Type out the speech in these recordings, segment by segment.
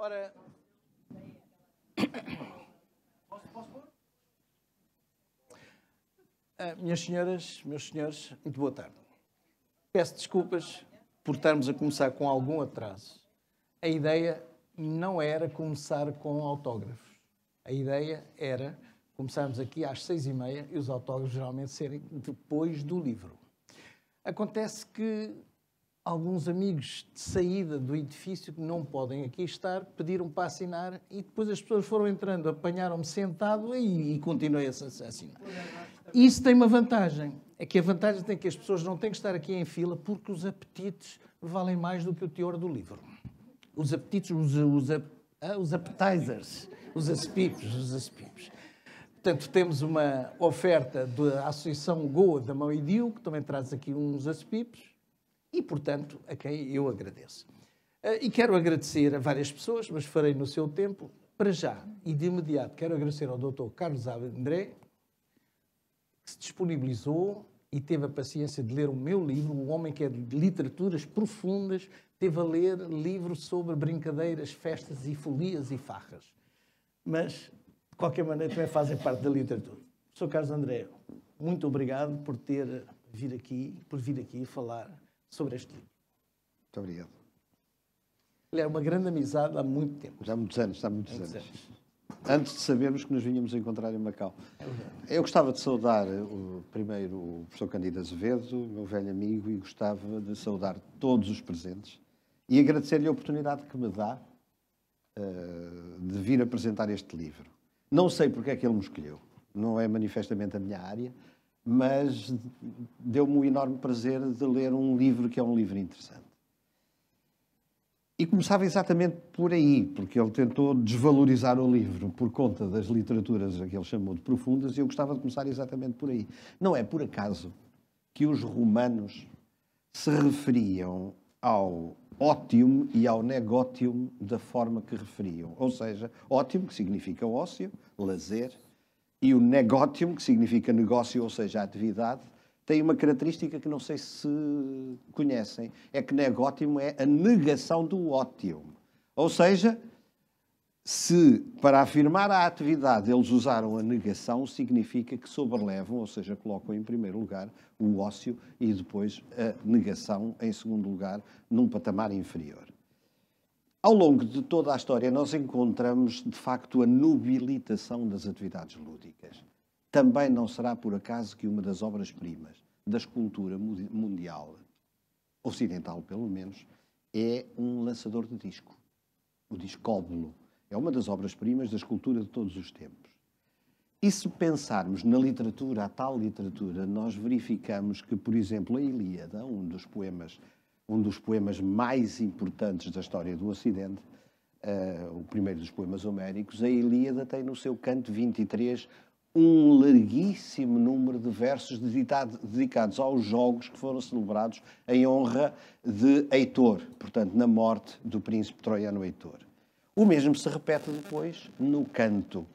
Ora. Posso, pôr? Ah, minhas senhoras, meus senhores, muito boa tarde. Peço desculpas por estarmos a começar com algum atraso. A ideia não era começar com autógrafos. A ideia era começarmos aqui às seis e meia e os autógrafos geralmente serem depois do livro. Acontece que alguns amigos de saída do edifício que não podem aqui estar pediram para assinar e depois as pessoas foram entrando, apanharam-me sentado e, e continuei a assinar. Isso tem uma vantagem. É que a vantagem tem que as pessoas não têm que estar aqui em fila porque os apetites valem mais do que o teor do livro. Os apetites, os, os, ah, os appetizers, os aspicos, os aspicos. Portanto, temos uma oferta da Associação Goa da Mão e Idil, que também traz aqui uns aspipos, e, portanto, a quem eu agradeço. Ah, e quero agradecer a várias pessoas, mas farei no seu tempo. Para já e de imediato, quero agradecer ao Dr. Carlos André, que se disponibilizou e teve a paciência de ler o meu livro, um Homem que é de Literaturas Profundas, teve a ler livros sobre brincadeiras, festas e folias e farras. Mas, de qualquer maneira, também fazem parte da literatura. Sr. Carlos André, muito obrigado por ter vir aqui, por vir aqui falar sobre este livro. Muito obrigado. Ele é uma grande amizade há muito tempo. Já há muitos anos, há muitos, muitos anos. anos. Antes de sabermos que nos a encontrar em Macau. É Eu gostava de saudar o, primeiro o professor Candido Azevedo, meu velho amigo, e gostava de saudar todos os presentes e agradecer-lhe a oportunidade que me dá uh, de vir apresentar este livro. Não sei porque é que ele me escolheu, não é manifestamente a minha área, mas deu-me o um enorme prazer de ler um livro que é um livro interessante. E começava exatamente por aí, porque ele tentou desvalorizar o livro por conta das literaturas que ele chamou de profundas, e eu gostava de começar exatamente por aí. Não é por acaso que os romanos se referiam ao ótium e ao negótium da forma que referiam. Ou seja, ótium, que significa ócio, lazer, e o negotium, que significa negócio, ou seja, atividade, tem uma característica que não sei se conhecem, é que negótium é a negação do ótimo. Ou seja, se para afirmar a atividade eles usaram a negação, significa que sobrelevam, ou seja, colocam em primeiro lugar o ócio e depois a negação em segundo lugar, num patamar inferior. Ao longo de toda a história, nós encontramos, de facto, a nobilitação das atividades lúdicas. Também não será por acaso que uma das obras-primas da escultura mundial, ocidental pelo menos, é um lançador de disco, o discóbulo. É uma das obras-primas da escultura de todos os tempos. E se pensarmos na literatura, a tal literatura, nós verificamos que, por exemplo, a Ilíada, um dos poemas um dos poemas mais importantes da história do Ocidente, uh, o primeiro dos poemas homéricos, a Ilíada tem no seu canto 23 um larguíssimo número de versos dedicado, dedicados aos jogos que foram celebrados em honra de Heitor, portanto, na morte do príncipe troiano Heitor. O mesmo se repete depois no canto,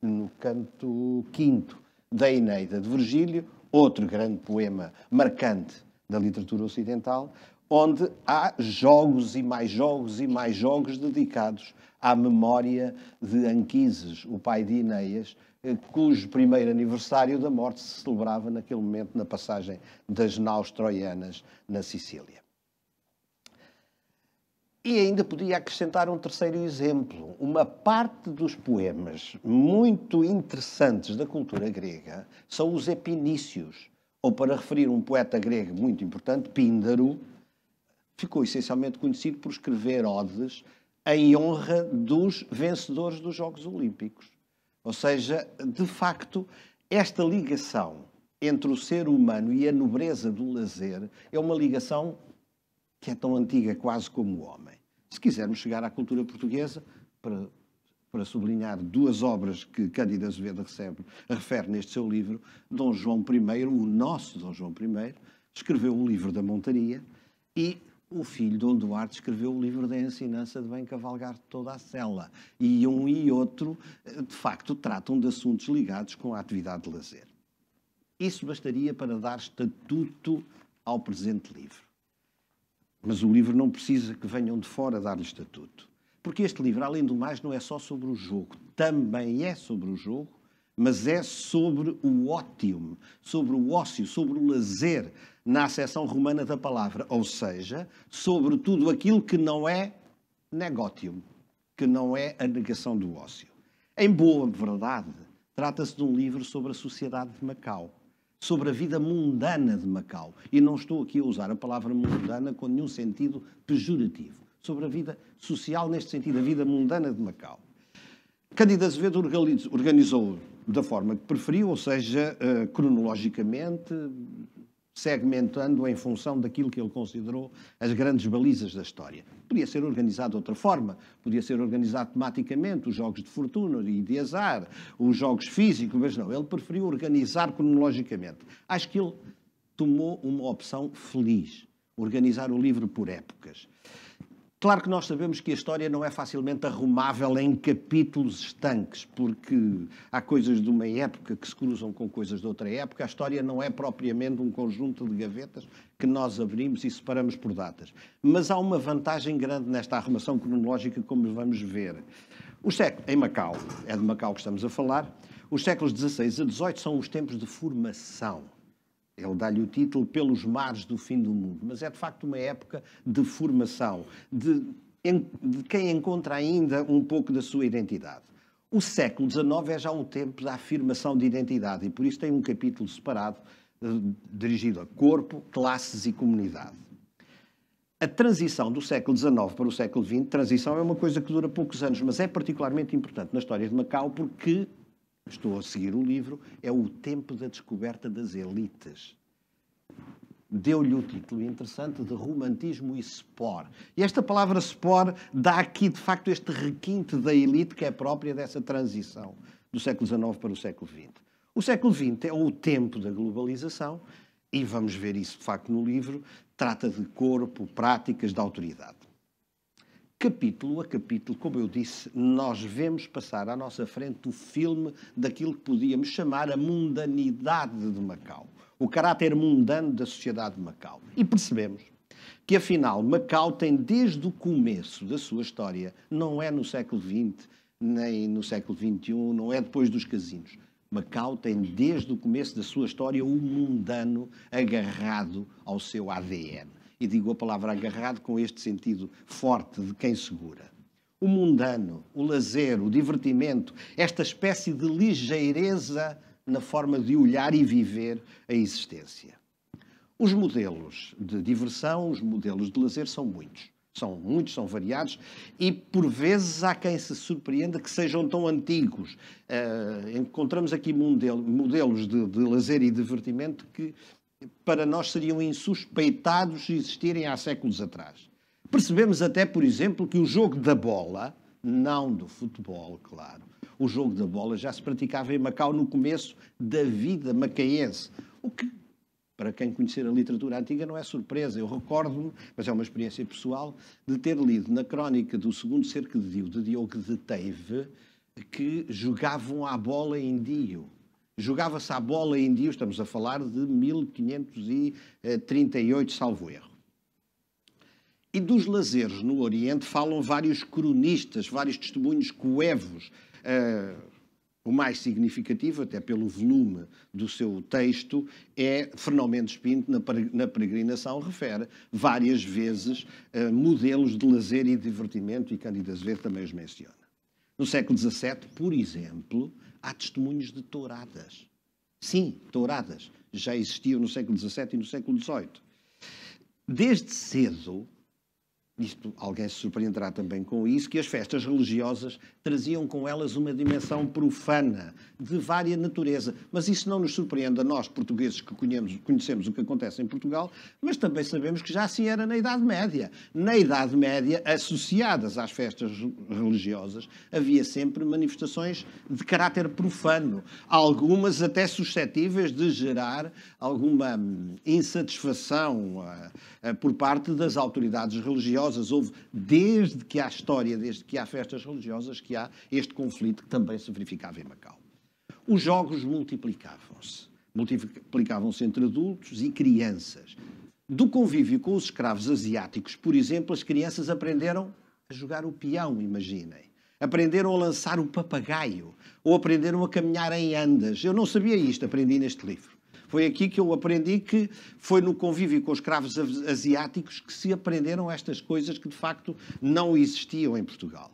no canto quinto da Eneida de Virgílio, outro grande poema marcante da literatura ocidental, onde há jogos e mais jogos e mais jogos dedicados à memória de Anquises, o pai de Ineias, eh, cujo primeiro aniversário da morte se celebrava naquele momento na passagem das naus troianas na Sicília. E ainda podia acrescentar um terceiro exemplo. Uma parte dos poemas muito interessantes da cultura grega são os epinícios, ou para referir um poeta grego muito importante, Píndaro, ficou essencialmente conhecido por escrever odes em honra dos vencedores dos Jogos Olímpicos. Ou seja, de facto, esta ligação entre o ser humano e a nobreza do lazer é uma ligação que é tão antiga quase como o homem. Se quisermos chegar à cultura portuguesa, para, para sublinhar duas obras que Cândida Azevedo recebe, refere neste seu livro, Dom João I, o nosso Dom João I, escreveu o livro da montaria e o filho Dom Duarte escreveu o livro da ensinança de bem cavalgar toda a cela. E um e outro, de facto, tratam de assuntos ligados com a atividade de lazer. Isso bastaria para dar estatuto ao presente livro. Mas o livro não precisa que venham de fora dar-lhe estatuto. Porque este livro, além do mais, não é só sobre o jogo. Também é sobre o jogo, mas é sobre o ótimo, sobre o ócio, sobre o lazer, na acessão romana da palavra, ou seja, sobre tudo aquilo que não é negotium, que não é a negação do ócio. Em boa verdade, trata-se de um livro sobre a sociedade de Macau, sobre a vida mundana de Macau. E não estou aqui a usar a palavra mundana com nenhum sentido pejorativo. Sobre a vida social, neste sentido, a vida mundana de Macau. Candida Azevedo organizou da forma que preferiu, ou seja, eh, cronologicamente, segmentando em função daquilo que ele considerou as grandes balizas da história. Podia ser organizado de outra forma, podia ser organizado tematicamente, os jogos de fortuna e de azar, os jogos físicos, mas não, ele preferiu organizar cronologicamente. Acho que ele tomou uma opção feliz, organizar o livro por épocas. Claro que nós sabemos que a história não é facilmente arrumável em capítulos estanques, porque há coisas de uma época que se cruzam com coisas de outra época. A história não é propriamente um conjunto de gavetas que nós abrimos e separamos por datas. Mas há uma vantagem grande nesta arrumação cronológica, como vamos ver. O século, em Macau, é de Macau que estamos a falar, os séculos XVI a XVIII são os tempos de formação ele dá-lhe o título Pelos Mares do Fim do Mundo, mas é de facto uma época de formação, de, de quem encontra ainda um pouco da sua identidade. O século XIX é já um tempo da afirmação de identidade e por isso tem um capítulo separado eh, dirigido a corpo, classes e comunidade. A transição do século XIX para o século XX, transição é uma coisa que dura poucos anos, mas é particularmente importante na história de Macau porque estou a seguir o livro, é O Tempo da Descoberta das Elites. Deu-lhe o título interessante de Romantismo e Spor. E esta palavra Spor dá aqui, de facto, este requinte da elite que é própria dessa transição do século XIX para o século XX. O século XX é o tempo da globalização, e vamos ver isso, de facto, no livro, trata de corpo, práticas de autoridade capítulo a capítulo, como eu disse, nós vemos passar à nossa frente o filme daquilo que podíamos chamar a mundanidade de Macau, o caráter mundano da sociedade de Macau. E percebemos que, afinal, Macau tem desde o começo da sua história, não é no século XX, nem no século XXI, não é depois dos casinos. Macau tem desde o começo da sua história o mundano agarrado ao seu ADN e digo a palavra agarrado com este sentido forte de quem segura. O mundano, o lazer, o divertimento, esta espécie de ligeireza na forma de olhar e viver a existência. Os modelos de diversão, os modelos de lazer são muitos. São muitos, são variados e por vezes há quem se surpreenda que sejam tão antigos. Uh, encontramos aqui modelo, modelos de, de, lazer e divertimento que para nós seriam insuspeitados de existirem há séculos atrás. Percebemos até, por exemplo, que o jogo da bola, não do futebol, claro, o jogo da bola já se praticava em Macau no começo da vida macaense, o que, para quem conhecer a literatura antiga, não é surpresa. Eu recordo-me, mas é uma experiência pessoal, de ter lido na crónica do segundo cerco de Dio, de Diogo de Teve, que jogavam à bola em Dio Jogava-se a bola em dias, estamos a falar de 1538, salvo erro. E dos lazeres no Oriente falam vários cronistas, vários testemunhos coevos. Uh, o mais significativo, até pelo volume do seu texto, é Fernão Mendes Pinto, na peregrinação, refere várias vezes uh, modelos de lazer e divertimento, e Cândido Azevedo também os menciona. No século XVII, por exemplo, há testemunhos de touradas. Sim, touradas. Já existiam no século XVII e no século XVIII. Desde cedo, isto, alguém se surpreenderá também com isso, que as festas religiosas traziam com elas uma dimensão profana, de vária natureza. Mas isso não nos surpreende a nós, portugueses, que conhecemos, conhecemos o que acontece em Portugal, mas também sabemos que já assim era na Idade Média. Na Idade Média, associadas às festas religiosas, havia sempre manifestações de caráter profano, algumas até suscetíveis de gerar alguma hum, insatisfação ah, ah, por parte das autoridades religiosas religiosas. Houve, desde que há história, desde que há festas religiosas, que há este conflito que também se verificava em Macau. Os jogos multiplicavam-se. Multiplicavam-se entre adultos e crianças. Do convívio com os escravos asiáticos, por exemplo, as crianças aprenderam a jogar o peão, imaginem aprenderam a lançar o papagaio ou aprenderam a caminhar em andas. Eu não sabia isto, aprendi neste livro. Foi aqui que eu aprendi que foi no convívio com os escravos asiáticos que se aprenderam estas coisas que de facto não existiam em Portugal.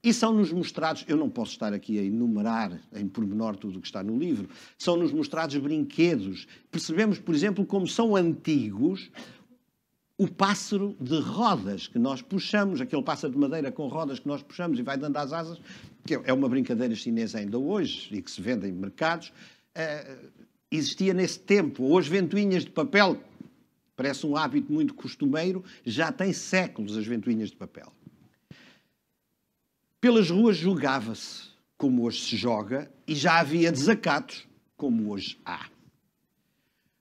E são-nos mostrados, eu não posso estar aqui a enumerar em pormenor tudo o que está no livro, são-nos mostrados brinquedos. Percebemos, por exemplo, como são antigos o pássaro de rodas que nós puxamos, aquele pássaro de madeira com rodas que nós puxamos e vai dando às asas, que é uma brincadeira chinesa ainda hoje e que se vende em mercados. Eh, existia nesse tempo. Hoje, ventoinhas de papel, parece um hábito muito costumeiro, já tem séculos as ventoinhas de papel. Pelas ruas jogava-se, como hoje se joga, e já havia desacatos, como hoje há.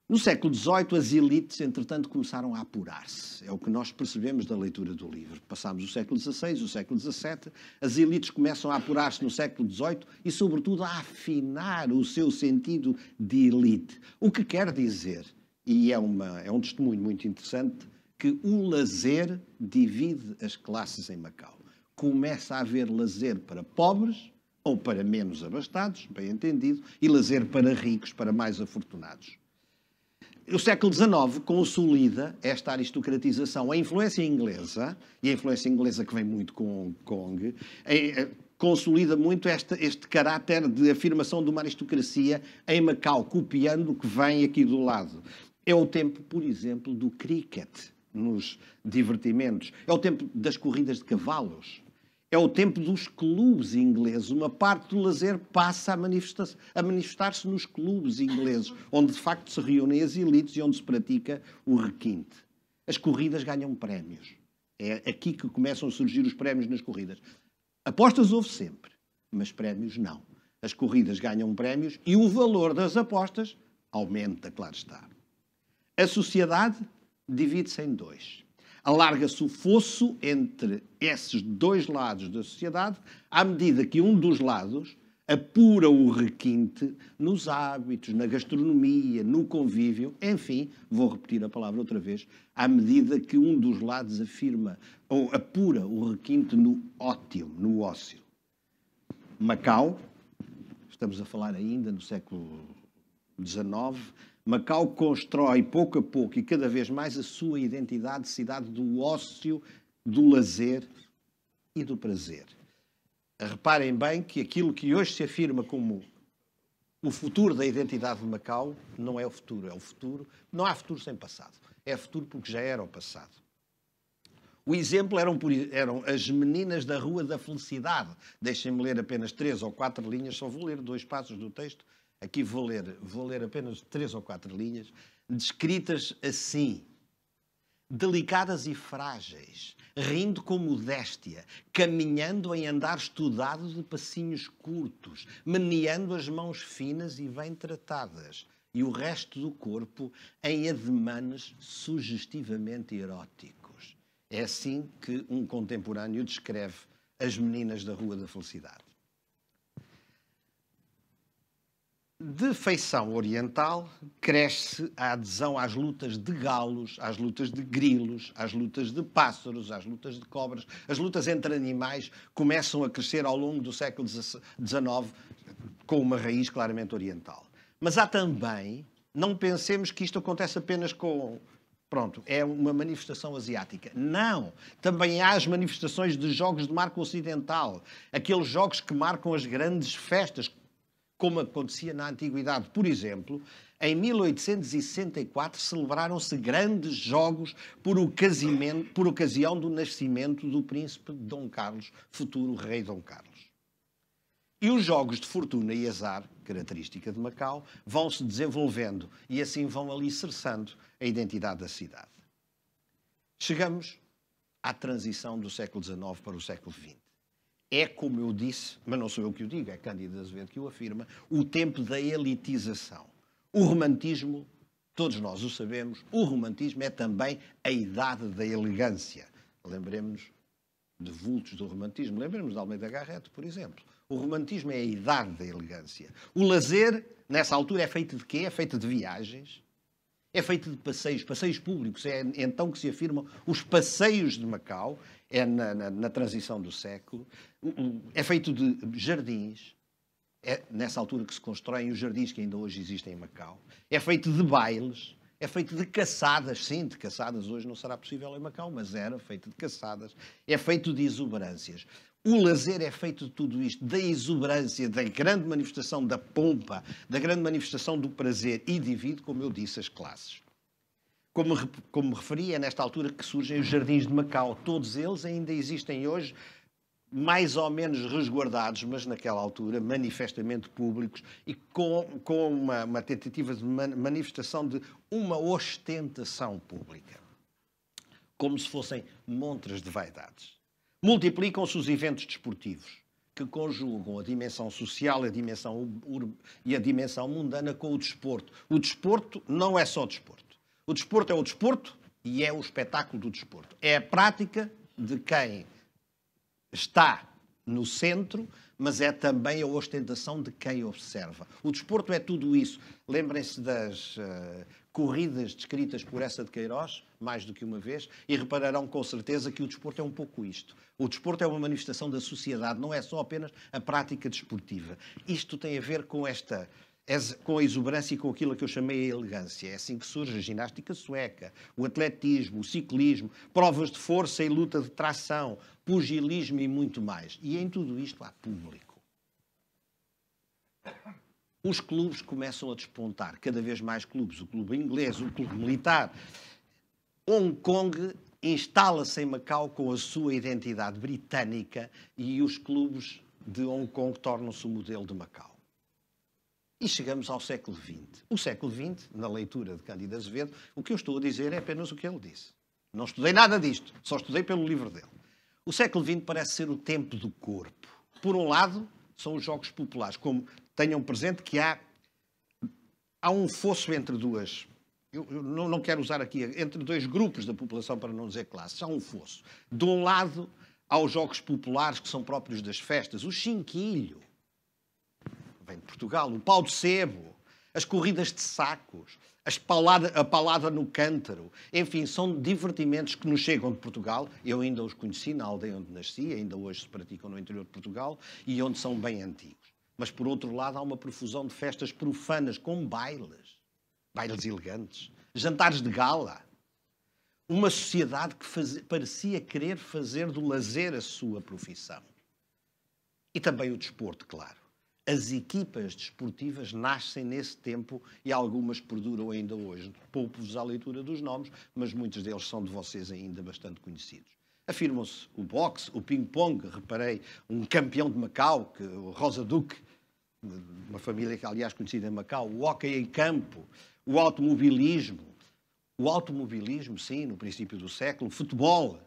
No século XVIII, as elites, entretanto, começaram a apurar-se. É o que nós percebemos da leitura do livro. Passámos o século XVI, o século XVII, as elites começam a apurar-se no século XVIII e, sobretudo, a afinar o seu sentido de elite. O que quer dizer, e é, uma, é um testemunho muito interessante, que o lazer divide as classes em Macau. Começa a haver lazer para pobres ou para menos abastados, bem entendido, e lazer para ricos, para mais afortunados o século XIX consolida esta aristocratização. A influência inglesa, e a influência inglesa que vem muito com Hong Kong, é, consolida muito este, este caráter de afirmação de uma aristocracia em Macau, copiando o que vem aqui do lado. É o tempo, por exemplo, do cricket nos divertimentos. É o tempo das corridas de cavalos. É o tempo dos clubes ingleses. Uma parte do lazer passa a, manifesta a manifestar-se nos clubes ingleses, onde de facto se reúnem as elites e onde se pratica o requinte. As corridas ganham prémios. É aqui que começam a surgir os prémios nas corridas. Apostas houve sempre, mas prémios não. As corridas ganham prémios e o valor das apostas aumenta, claro está. A sociedade divide-se em dois alarga-se o fosso entre esses dois lados da sociedade, à medida que um dos lados apura o requinte nos hábitos, na gastronomia, no convívio, enfim, vou repetir a palavra outra vez, à medida que um dos lados afirma ou apura o requinte no ótimo, no ócio. Macau, estamos a falar ainda no século XIX, Macau constrói pouco a pouco e cada vez mais a sua identidade de cidade do ócio, do lazer e do prazer. Reparem bem que aquilo que hoje se afirma como o futuro da identidade de Macau não é o futuro, é o futuro. Não há futuro sem passado. É futuro porque já era o passado. O exemplo eram, eram as meninas da Rua da Felicidade. Deixem-me ler apenas três ou quatro linhas, só vou ler dois passos do texto Aqui vou ler, vou ler apenas três ou quatro linhas, descritas assim: delicadas e frágeis, rindo com modéstia, caminhando em andar estudado de passinhos curtos, meneando as mãos finas e bem tratadas, e o resto do corpo em ademanes sugestivamente eróticos. É assim que um contemporâneo descreve as meninas da Rua da Felicidade. de feição oriental, cresce a adesão às lutas de galos, às lutas de grilos, às lutas de pássaros, às lutas de cobras. As lutas entre animais começam a crescer ao longo do século XIX com uma raiz claramente oriental. Mas há também, não pensemos que isto acontece apenas com. Pronto, é uma manifestação asiática. Não! Também há as manifestações de jogos de marca ocidental, aqueles jogos que marcam as grandes festas, como acontecia na Antiguidade. Por exemplo, em 1864 celebraram-se grandes jogos por, por, ocasião do nascimento do príncipe Dom Carlos, futuro rei Dom Carlos. E os jogos de fortuna e azar, característica de Macau, vão se desenvolvendo e assim vão alicerçando a identidade da cidade. Chegamos à transição do século XIX para o século XX é como eu disse, mas não sou eu que o digo, é Cândido Azevedo que o afirma, o tempo da elitização. O romantismo, todos nós o sabemos, o romantismo é também a idade da elegância. Lembremos de vultos do romantismo, lembremos de Almeida Garrett, por exemplo. O romantismo é a idade da elegância. O lazer, nessa altura, é feito de quê? É feito de viagens, é feito de passeios, passeios públicos. É então que se afirmam os passeios de Macau, é na, na, na transição do século. É feito de jardins, é nessa altura que se constroem os jardins que ainda hoje existem em Macau. É feito de bailes, é feito de caçadas, sim, de caçadas hoje não será possível em Macau, mas era feito de caçadas. É feito de exuberâncias o lazer é feito de tudo isto, da exuberância, da grande manifestação da pompa, da grande manifestação do prazer e divide, como eu disse, as classes. Como, como me referi, é nesta altura que surgem os jardins de Macau. Todos eles ainda existem hoje, mais ou menos resguardados, mas naquela altura manifestamente públicos e com, com uma, uma tentativa de man, manifestação de uma ostentação pública. Como se fossem montras de vaidades. Multiplicam-se os eventos desportivos que conjugam a dimensão social a dimensão e a dimensão mundana com o desporto. O desporto não é só desporto. O desporto é o desporto e é o espetáculo do desporto. É a prática de quem está no centro mas é também a ostentação de quem observa. O desporto é tudo isso. Lembrem-se das uh, corridas descritas por essa de Queiroz, mais do que uma vez, e repararão com certeza que o desporto é um pouco isto. O desporto é uma manifestação da sociedade, não é só apenas a prática desportiva. Isto tem a ver com esta com a exuberância e com aquilo que eu chamei a elegância. É assim que surge a ginástica sueca, o atletismo, o ciclismo, provas de força e luta de tração, pugilismo e muito mais. E em tudo isto há público. Os clubes começam a despontar, cada vez mais clubes, o clube inglês, o clube militar. Hong Kong instala-se em Macau com a sua identidade britânica e os clubes de Hong Kong tornam-se o modelo de Macau. E chegamos ao século XX. O século XX, na leitura de Cândido Azevedo, o que eu estou a dizer é apenas o que ele disse. Não estudei nada disto, só estudei pelo livro dele. O século XX parece ser o tempo do corpo. Por um lado, são os jogos populares, como tenham presente que há, há um fosso entre duas. Eu, eu não, não quero usar aqui entre dois grupos da população para não dizer classes. Há um fosso. De um lado, há os jogos populares que são próprios das festas, o chinquilho vem de Portugal, o pau de sebo, as corridas de sacos, palada, a palada no cântaro, enfim, são divertimentos que nos chegam de Portugal. Eu ainda os conheci na aldeia onde nasci, ainda hoje se praticam no interior de Portugal e onde são bem antigos. Mas, por outro lado, há uma profusão de festas profanas, com bailes, bailes elegantes, jantares de gala. Uma sociedade que faz... parecia querer fazer do lazer a sua profissão. E também o desporto, claro as equipas desportivas nascem nesse tempo e algumas perduram ainda hoje. Poupo-vos à leitura dos nomes, mas muitos deles são de vocês ainda bastante conhecidos. Afirmam-se o boxe, o ping-pong, reparei, um campeão de Macau, que, o Rosa Duque, uma família que, aliás, conhecida em Macau, o hockey em campo, o automobilismo, o automobilismo, sim, no princípio do século, o futebol,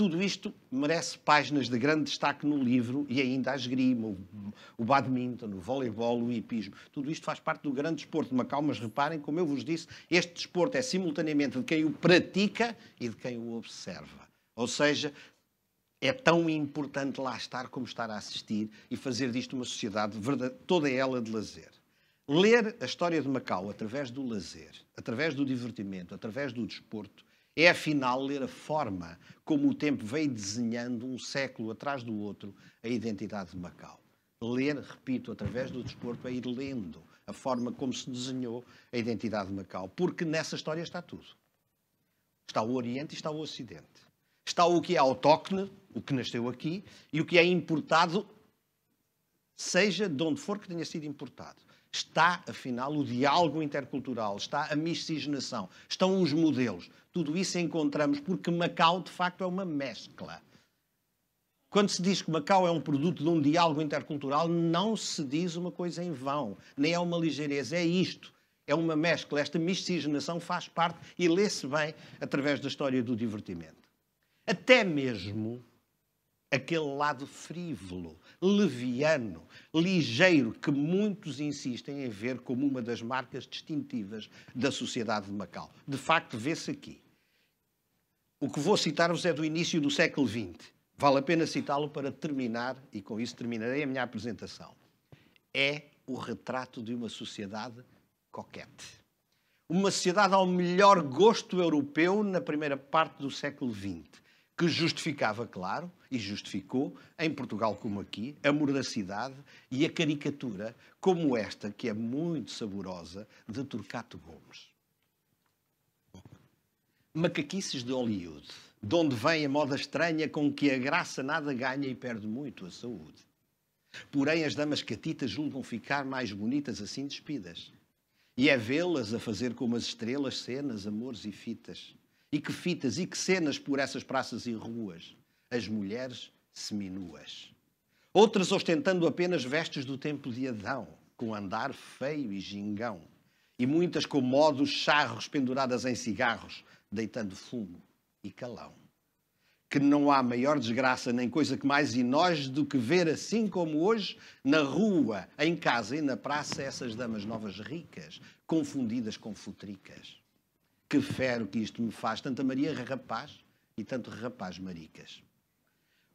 tudo isto merece páginas de grande destaque no livro e ainda a esgrima, o, o badminton, o voleibol, o hipismo. Tudo isto faz parte do grande desporto de Macau, mas reparem, como eu vos disse, este desporto é simultaneamente de quem o pratica e de quem o observa. Ou seja, é tão importante lá estar como estar a assistir e fazer disto uma sociedade toda ela de lazer. Ler a história de Macau através do lazer, através do divertimento, através do desporto, é afinal ler a forma como o tempo veio desenhando um século atrás do outro a identidade de Macau. Ler, repito, através do desporto é ir lendo a forma como se desenhou a identidade de Macau, porque nessa história está tudo. Está o Oriente e está o Ocidente. Está o que é autóctone, o que nasceu aqui, e o que é importado, seja de onde for que tenha sido importado. Está, afinal, o diálogo intercultural, está a miscigenação, estão os modelos. Tudo isso encontramos porque Macau, de facto, é uma mescla. Quando se diz que Macau é um produto de um diálogo intercultural, não se diz uma coisa em vão, nem é uma ligeireza, é isto. É uma mescla. Esta miscigenação faz parte e lê-se bem através da história do divertimento. Até mesmo aquele lado frívolo, leviano, ligeiro, que muitos insistem em ver como uma das marcas distintivas da sociedade de Macau. De facto, vê-se aqui. O que vou citar-vos é do início do século XX. Vale a pena citá-lo para terminar, e com isso terminarei a minha apresentação. É o retrato de uma sociedade coquete. Uma sociedade ao melhor gosto europeu na primeira parte do século XX que justificava, claro, e justificou, em Portugal como aqui, a mordacidade e a caricatura, como esta, que é muito saborosa, de Turcato Gomes. Macaquices de Hollywood, de onde vem a moda estranha com que a graça nada ganha e perde muito a saúde. Porém, as damas catitas julgam ficar mais bonitas assim despidas. E é vê-las a fazer como as estrelas cenas, amores e fitas. E que fitas e que cenas por essas praças e ruas. As mulheres seminuas. Outras ostentando apenas vestes do tempo de Adão, com andar feio e gingão. E muitas com modos charros penduradas em cigarros, deitando fumo e calão. Que não há maior desgraça nem coisa que mais inoje do que ver assim como hoje, na rua, em casa e na praça, essas damas novas ricas, confundidas com futricas que fero que isto me faz, tanta Maria rapaz e tanto rapaz maricas.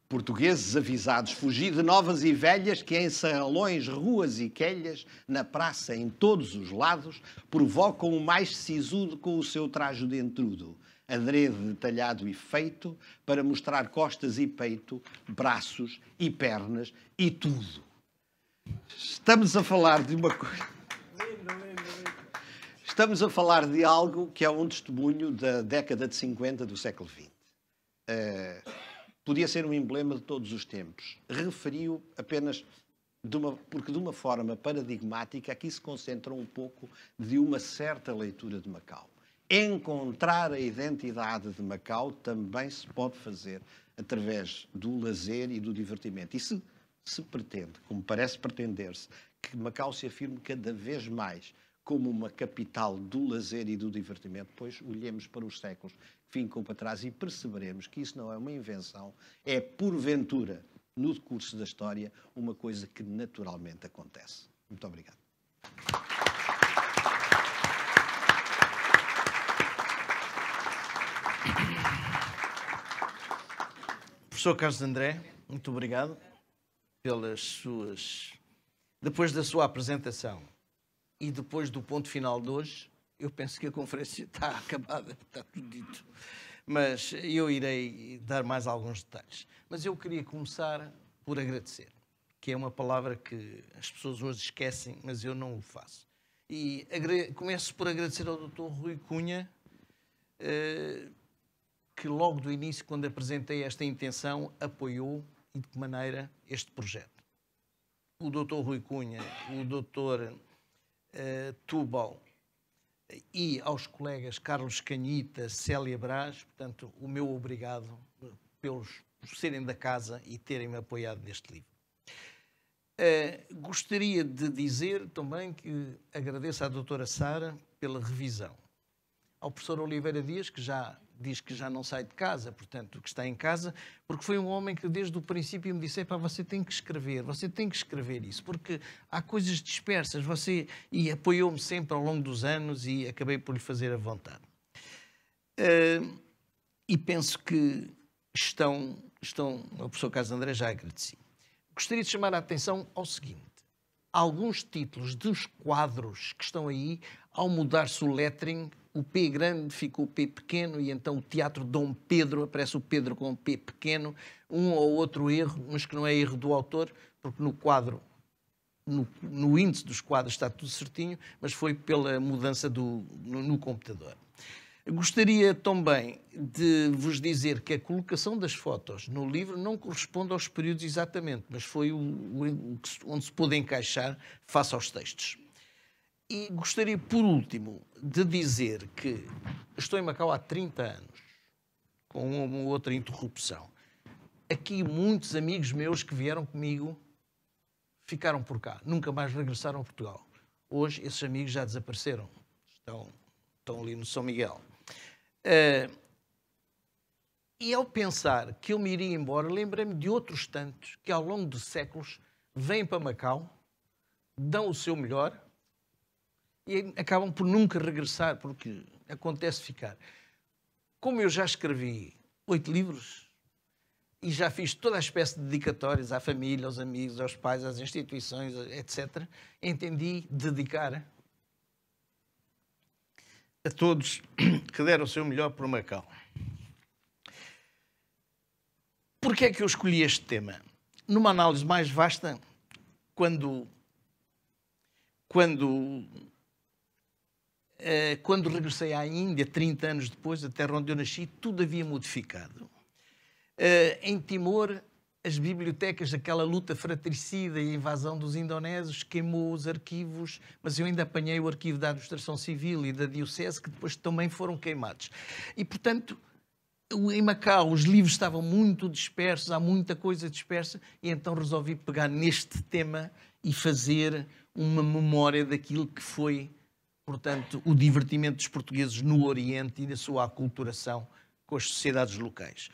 Portugueses avisados, fugi de novas e velhas que em salões, ruas e quelhas, na praça, em todos os lados, provocam o mais sisudo com o seu trajo dentrudo, adrede detalhado e feito, para mostrar costas e peito, braços e pernas e tudo. Estamos a falar de uma coisa estamos a falar de algo que é um testemunho da década de 50 do século XX. Uh, eh, podia ser um emblema de todos os tempos. Referiu apenas, de uma, porque de uma forma paradigmática, aqui se concentra um pouco de uma certa leitura de Macau. Encontrar a identidade de Macau também se pode fazer através do lazer e do divertimento. E se, se pretende, como parece pretender-se, que Macau se afirme cada vez mais como uma capital do lazer e do divertimento, pois olhemos para os séculos que ficam para trás e perceberemos que isso não é uma invenção, é porventura, no curso da história, uma coisa que naturalmente acontece. Muito obrigado. Professor Carlos André, muito obrigado pelas suas. Depois da sua apresentação, e depois do ponto final de hoje, eu penso que a conferência está acabada, está tudo dito. Mas eu irei dar mais alguns detalhes. Mas eu queria começar por agradecer, que é uma palavra que as pessoas hoje esquecem, mas eu não o faço. E começo por agradecer ao Dr. Rui Cunha, eh, que logo do início, quando apresentei esta intenção, apoiou e de que maneira este projeto. O Dr. Rui Cunha, o Dr. Eh, Tubal e aos colegas Carlos Canhita, Célia Brás, portanto, o meu obrigado pelos, por serem da casa e terem-me apoiado neste livro. Uh, gostaria de dizer também que agradeço à doutora Sara pela revisão, ao professor Oliveira Dias, que já diz que já não sai de casa, portanto, que está em casa, porque foi um homem que desde o princípio me disse: pá, você tem que escrever, você tem que escrever isso, porque há coisas dispersas, você. E apoiou-me sempre ao longo dos anos e acabei por lhe fazer a vontade. Uh, e penso que estão, estão. O professor Carlos André já agradeci. Gostaria de chamar a atenção ao seguinte alguns títulos dos quadros que estão aí, ao mudar-se o lettering, o P grande ficou o P pequeno e então o Teatro Dom Pedro aparece o Pedro com o P pequeno, um ou outro erro, mas que não é erro do autor, porque no quadro, no, no índice dos quadros está tudo certinho, mas foi pela mudança do, no, no computador. Gostaria também de vos dizer que a colocação das fotos no livro não corresponde aos períodos exatamente, mas foi o, o onde se pôde encaixar face aos textos. E gostaria, por último, de dizer que estou em Macau há 30 anos, com uma outra interrupção. Aqui, muitos amigos meus que vieram comigo ficaram por cá, nunca mais regressaram a Portugal. Hoje, esses amigos já desapareceram, estão, estão ali no São Miguel. Uh, e ao pensar que eu me iria embora, lembrei-me de outros tantos que ao longo de séculos vêm para Macau, dão o seu melhor e acabam por nunca regressar, porque acontece ficar. Como eu já escrevi oito livros e já fiz toda a espécie de dedicatórias à família, aos amigos, aos pais, às instituições, etc., entendi dedicar a todos que deram o seu melhor por Macau. Porquê é que eu escolhi este tema? Numa análise mais vasta, quando, quando eh, quando regressei à Índia, 30 anos depois, a terra onde eu nasci, tudo havia modificado. Eh, em Timor, as bibliotecas, aquela luta fratricida e a invasão dos indonésios queimou os arquivos, mas eu ainda apanhei o arquivo da Administração Civil e da Diocese, que depois também foram queimados. E, portanto, em Macau os livros estavam muito dispersos, há muita coisa dispersa, e então resolvi pegar neste tema e fazer uma memória daquilo que foi portanto, o divertimento dos portugueses no Oriente e da sua aculturação com as sociedades locais.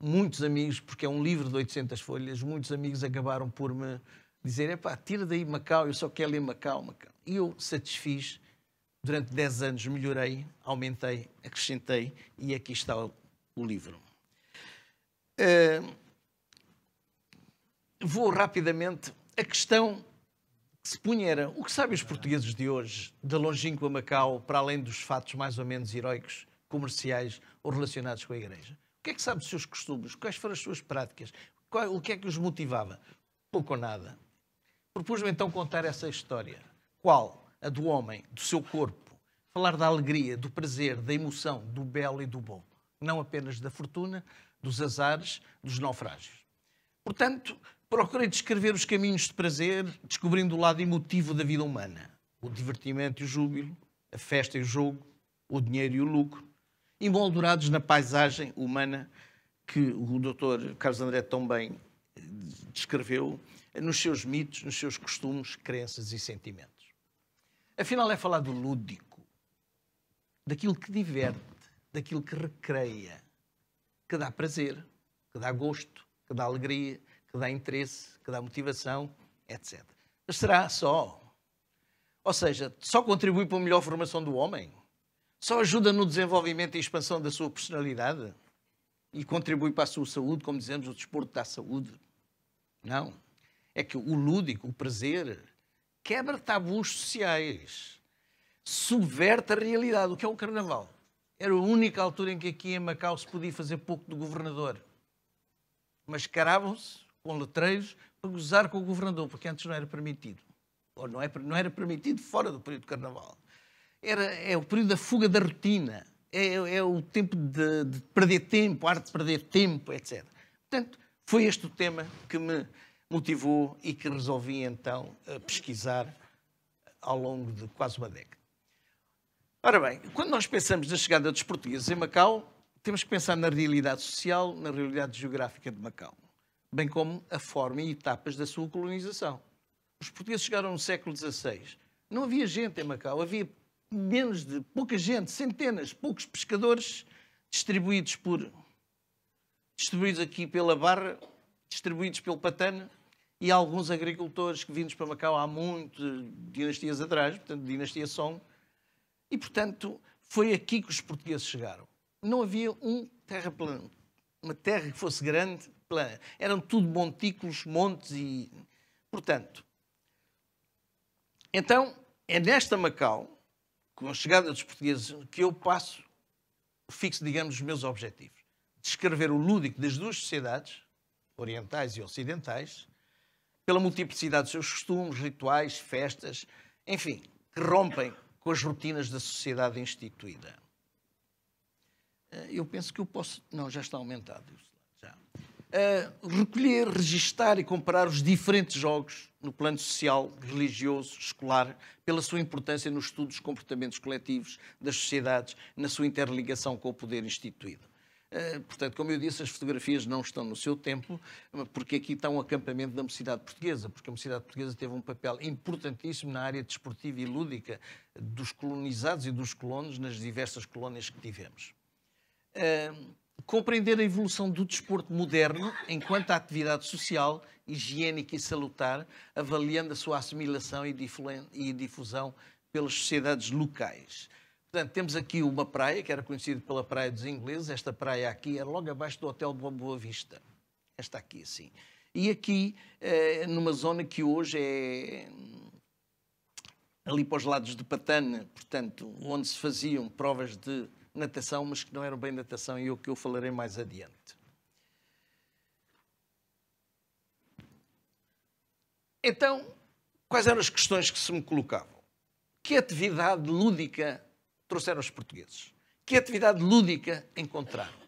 Muitos amigos, porque é um livro de 800 folhas, muitos amigos acabaram por me dizer: "É pá, tira daí Macau, eu só quero ler Macau, Macau. E eu satisfiz, durante 10 anos melhorei, aumentei, acrescentei, e aqui está o livro. Uh, vou rapidamente. A questão se Punhera, o que sabem os portugueses de hoje, de longínquo a Macau, para além dos fatos mais ou menos heróicos, comerciais ou relacionados com a Igreja? O que é que sabe dos seus costumes? Quais foram as suas práticas? Qual, o que é que os motivava? Pouco ou nada. Propus-me então contar essa história. Qual? A do homem, do seu corpo. Falar da alegria, do prazer, da emoção, do belo e do bom. Não apenas da fortuna, dos azares, dos naufrágios. Portanto, procurei descrever os caminhos de prazer, descobrindo o lado emotivo da vida humana. O divertimento e o júbilo, a festa e o jogo, o dinheiro e o lucro, emoldurados na paisagem humana que o Dr. Carlos André tão bem eh, descreveu nos seus mitos, nos seus costumes, crenças e sentimentos. Afinal, é falar do lúdico, daquilo que diverte, daquilo que recreia, que dá prazer, que dá gosto, que dá alegria, que dá interesse, que dá motivação, etc. Mas será só? Ou seja, só contribui para a melhor formação do homem? Só ajuda no desenvolvimento e expansão da sua personalidade? E contribui para a sua saúde, como dizemos, o desporto dá saúde? Não. É que o lúdico, o prazer, quebra tabus sociais, subverte a realidade. O que é o carnaval? Era a única altura em que aqui em Macau se podia fazer pouco do governador. Mascaravam-se com letreiros para gozar com o governador, porque antes não era permitido. Ou não, é, não era permitido fora do período de carnaval. Era, é o período da fuga da rotina. É, é, é o tempo de, de, perder tempo, a arte de perder tempo, etc. Portanto, foi este o tema que me motivou e que resolvi então eh, pesquisar ao longo de quase uma década. Ora bem, quando nós pensamos na chegada dos portugueses em Macau, temos que pensar na realidade social, na realidade geográfica de Macau bem como a forma e etapas da sua colonização. Os portugueses chegaram no século XVI. Não havia gente em Macau, havia menos de pouca gente, centenas, poucos pescadores distribuídos por distribuídos aqui pela Barra, distribuídos pelo Patana e alguns agricultores que vindos para Macau há muito dinastias atrás, portanto, dinastia Song. E portanto, foi aqui que os portugueses chegaram. Não havia um uma terra que fosse grande eram tudo montículos, montes e. Portanto, então é nesta Macau, com a chegada dos portugueses, que eu passo, fixo, digamos, os meus objetivos. Descrever o lúdico das duas sociedades, orientais e ocidentais, pela multiplicidade dos seus costumes, rituais, festas, enfim, que rompem com as rotinas da sociedade instituída. Eh, eu penso que eu posso. Não, já está aumentado a recolher, registar e comparar os diferentes jogos no plano social, religioso, escolar, pela sua importância no estudo dos comportamentos coletivos das sociedades, na sua interligação com o poder instituído. Eh, portanto, como eu disse, as fotografias não estão no seu tempo, eh, porque aqui está um acampamento da mocidade portuguesa, porque a mocidade portuguesa teve um papel importantíssimo na área desportiva e lúdica dos colonizados e dos colonos nas diversas colónias que tivemos. Eh, Compreender a evolução do desporto moderno enquanto atividade social, higiênica e salutar, avaliando a sua assimilação e difusão pelas sociedades locais. Portanto, temos aqui uma praia, que era conhecida pela Praia dos Ingleses. Esta praia aqui era é logo abaixo do Hotel Boa Vista. Esta aqui, assim. E aqui, eh, numa zona que hoje é ali para os lados de Patana, portanto, onde se faziam provas de natação, mas que não eram bem natação e o que eu falarei mais adiante. Então, quais eram as questões que se me colocavam? Que atividade lúdica trouxeram os portugueses? Que atividade lúdica encontraram?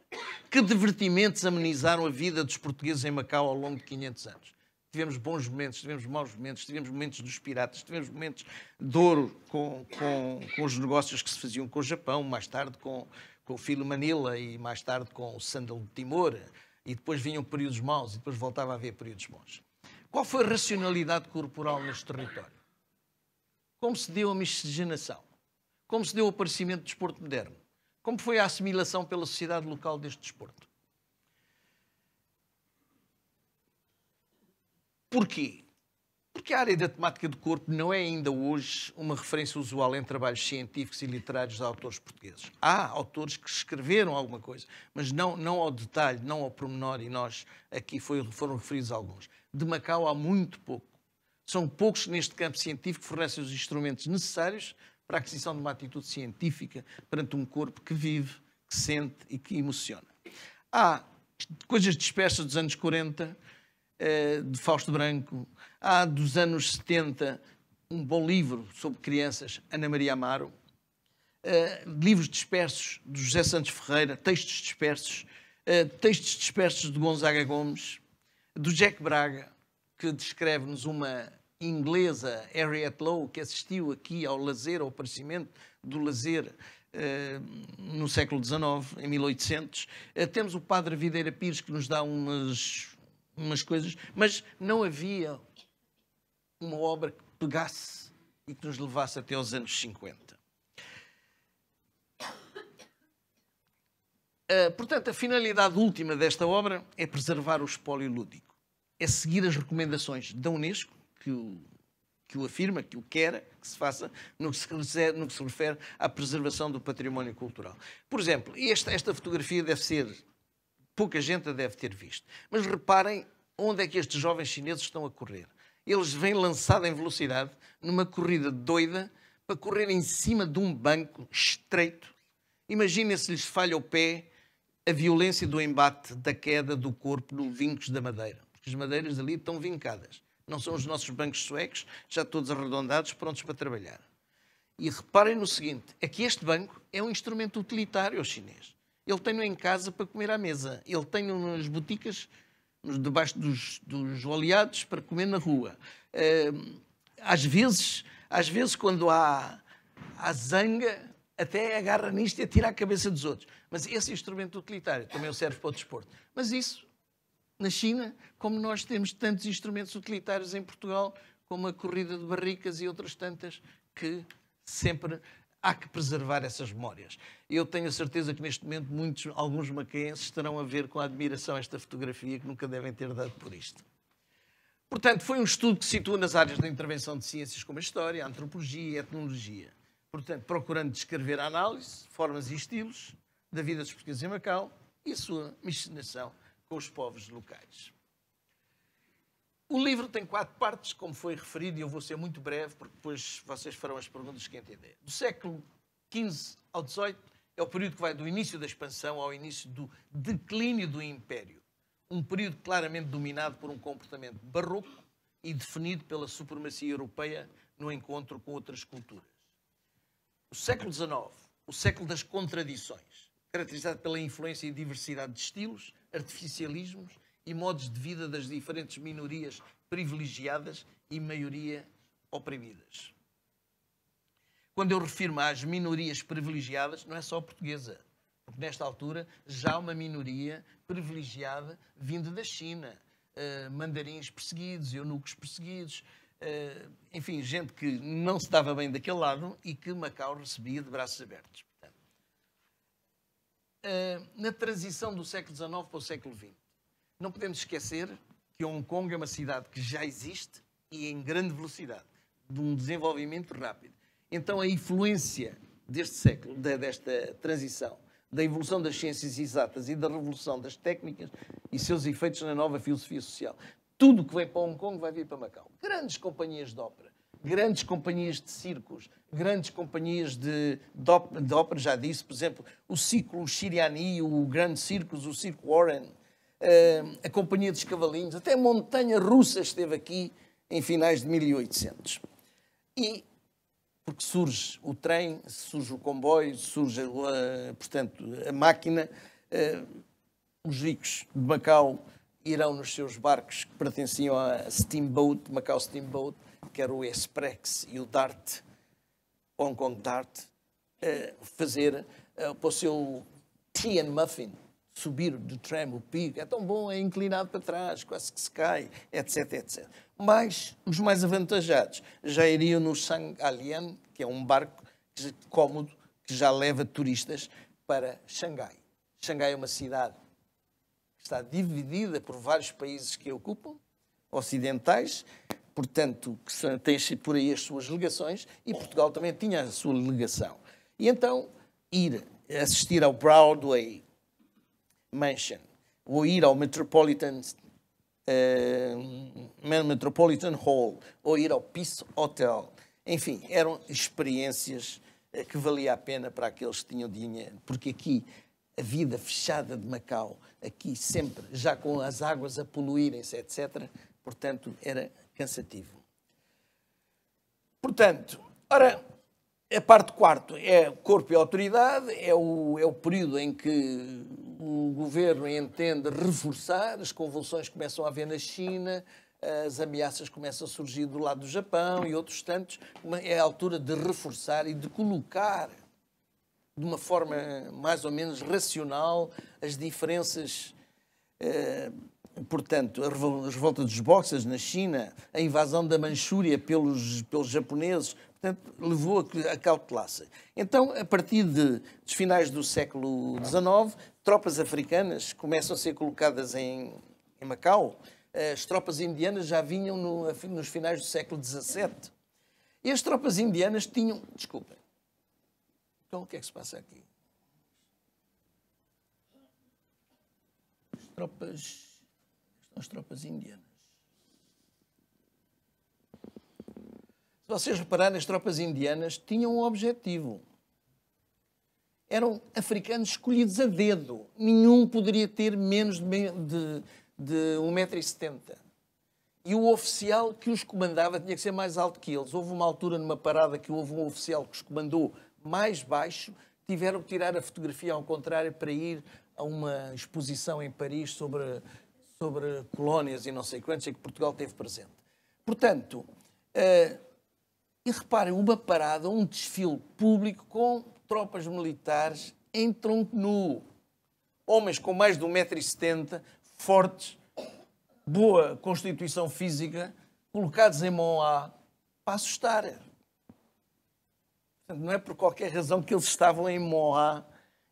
Que divertimentos amenizaram a vida dos portugueses em Macau ao longo de 500 anos? Tivemos bons momentos, tivemos maus momentos, tivemos momentos dos piratas, tivemos momentos de ouro com, com, com os negócios que se faziam com o Japão, mais tarde com, com o Filo Manila e mais tarde com o Sândalo de Timor. E depois vinham períodos maus e depois voltava a haver períodos bons. Qual foi a racionalidade corporal neste território? Como se deu a miscigenação? Como se deu o aparecimento do desporto moderno? Como foi a assimilação pela sociedade local deste desporto? Porquê? Porque a área da temática do corpo não é ainda hoje uma referência usual em trabalhos científicos e literários de autores portugueses. Há autores que escreveram alguma coisa, mas não, não ao detalhe, não ao pormenor, e nós aqui foi, foram referidos alguns. De Macau há muito pouco. São poucos neste campo científico que fornecem os instrumentos necessários para a aquisição de uma atitude científica perante um corpo que vive, que sente e que emociona. Há coisas dispersas dos anos 40 eh, de Fausto Branco, há dos anos 70 um bom livro sobre crianças, Ana Maria Amaro, eh, livros dispersos do José Santos Ferreira, textos dispersos, eh, textos dispersos de Gonzaga Gomes, do Jack Braga, que descreve-nos uma inglesa, Harriet Lowe, que assistiu aqui ao lazer, ao aparecimento do lazer Uh, no século XIX, em 1800. Uh, temos o Padre Videira Pires, que nos dá umas umas coisas, mas não havia uma obra que pegasse e que nos levasse até aos anos 50. Uh, ah, portanto, a finalidade última desta obra é preservar o espólio lúdico, é seguir as recomendações da Unesco, que o, que o afirma, que o quer que se faça, no que se, refere, no que se refere à preservação do património cultural. Por exemplo, esta, esta fotografia deve ser pouca gente a deve ter visto. Mas reparem onde é que estes jovens chineses estão a correr. Eles vêm lançados em velocidade, numa corrida doida, para correr em cima de um banco estreito. Imaginem se lhes falha o pé a violência do embate, da queda do corpo no vincos da madeira. Porque as madeiras ali estão vincadas. Não são os nossos bancos suecos, já todos arredondados, prontos para trabalhar. E reparem no seguinte: é que este banco é um instrumento utilitário chinês ele tem-no em casa para comer à mesa, ele tem-no nas boticas, debaixo dos, dos oleados, para comer na rua. Ah, às vezes, às vezes quando há, há zanga, até agarra nisto e atira a cabeça dos outros. Mas esse é instrumento utilitário também serve para o desporto. Mas isso, na China, como nós temos tantos instrumentos utilitários em Portugal, como a corrida de barricas e outras tantas, que sempre há que preservar essas memórias. Eu tenho a certeza que neste momento muitos, alguns macaenses estarão a ver com a admiração esta fotografia que nunca devem ter dado por isto. Portanto, foi um estudo que situa nas áreas da intervenção de ciências como a história, a antropologia e a etnologia. Portanto, procurando descrever a análise, formas e estilos da vida dos portugueses em Macau e a sua misturação com os povos locais. O livro tem quatro partes, como foi referido, e eu vou ser muito breve, porque depois vocês farão as perguntas que entender. Do século XV ao XVIII é o período que vai do início da expansão ao início do declínio do Império. Um período claramente dominado por um comportamento barroco e definido pela supremacia europeia no encontro com outras culturas. O século XIX, o século das contradições, caracterizado pela influência e diversidade de estilos, artificialismos e modos de vida das diferentes minorias privilegiadas e maioria oprimidas. Quando eu refiro-me às minorias privilegiadas, não é só a portuguesa, porque nesta altura já há uma minoria privilegiada vinda da China. Uh, mandarins perseguidos, eunucos perseguidos, uh, enfim, gente que não se dava bem daquele lado e que Macau recebia de braços abertos. Portanto, uh, na transição do século XIX para o século XX, não podemos esquecer que Hong Kong é uma cidade que já existe e é em grande velocidade, de um desenvolvimento rápido. Então a influência deste século, desta transição, da evolução das ciências exatas e da revolução das técnicas e seus efeitos na nova filosofia social. Tudo que vem para Hong Kong vai vir para Macau. Grandes companhias de ópera, grandes companhias de circos, grandes companhias de, de ópera, já disse, por exemplo, o Ciclo Chiriani, o Grande Circos, o Circo Warren, eh, a Companhia dos Cavalinhos, até a Montanha Russa esteve aqui em finais de 1800. E porque surge o trem, surge o comboio, surge, eh, portanto, a máquina, eh, os ricos de Macau irão nos seus barcos que pertenciam à Steamboat, Macau Steamboat, que era o Express e o Dart, Hong Kong Dart, fazer para o seu tea and muffin, subir de trem o pico, é tão bom, é inclinado para trás, quase que se cai, etc, etc. Mas os mais avantajados já iriam no Shangalian, que é um barco cómodo que já leva turistas para Xangai. Xangai é uma cidade que está dividida por vários países que a ocupam, ocidentais, portanto, que têm por aí as suas ligações e Portugal também tinha a sua ligação E então, ir assistir ao Broadway Mansion, ou ir ao Metropolitan, uh, Metropolitan Hall, ou ir ao Peace Hotel. Enfim, eram experiências eh, que valia a pena para aqueles que tinham dinheiro, porque aqui a vida fechada de Macau, aqui sempre, já com as águas a poluírem-se, etc., portanto, era cansativo. Portanto, ora, a parte quarto é corpo e autoridade, é o, é o período em que o governo entende reforçar, as convulsões começam a haver na China, as ameaças começam a surgir do lado do Japão e outros tantos. É a altura de reforçar e de colocar de uma forma mais ou menos racional as diferenças. Eh, portanto, a revolta dos boxers na China, a invasão da Manchúria pelos, pelos japoneses, portanto, levou a que acautelassem. Então, a partir de, dos finais do século XIX, tropas africanas começam a ser colocadas em, em Macau, as tropas indianas já vinham no, nos finais do século XVII. E as tropas indianas tinham. Desculpem. Então, o que é que se passa aqui? As tropas. as tropas indianas. vocês repararem, as tropas indianas tinham um objetivo. Eram africanos escolhidos a dedo. Nenhum poderia ter menos de, 1,70m. E o oficial que os comandava tinha que ser mais alto que eles. Houve uma altura numa parada que houve um oficial que os comandou mais baixo, tiveram que tirar a fotografia ao contrário para ir a uma exposição em Paris sobre, sobre colónias e não sei quantos, e que Portugal teve presente. Portanto, uh, e reparem, uma parada, um desfile público com tropas militares em tronco nu. Homens com mais de 1,70m, fortes, boa constituição física, colocados em mão A para assustar. Portanto, não é por qualquer razão que eles estavam em mão A.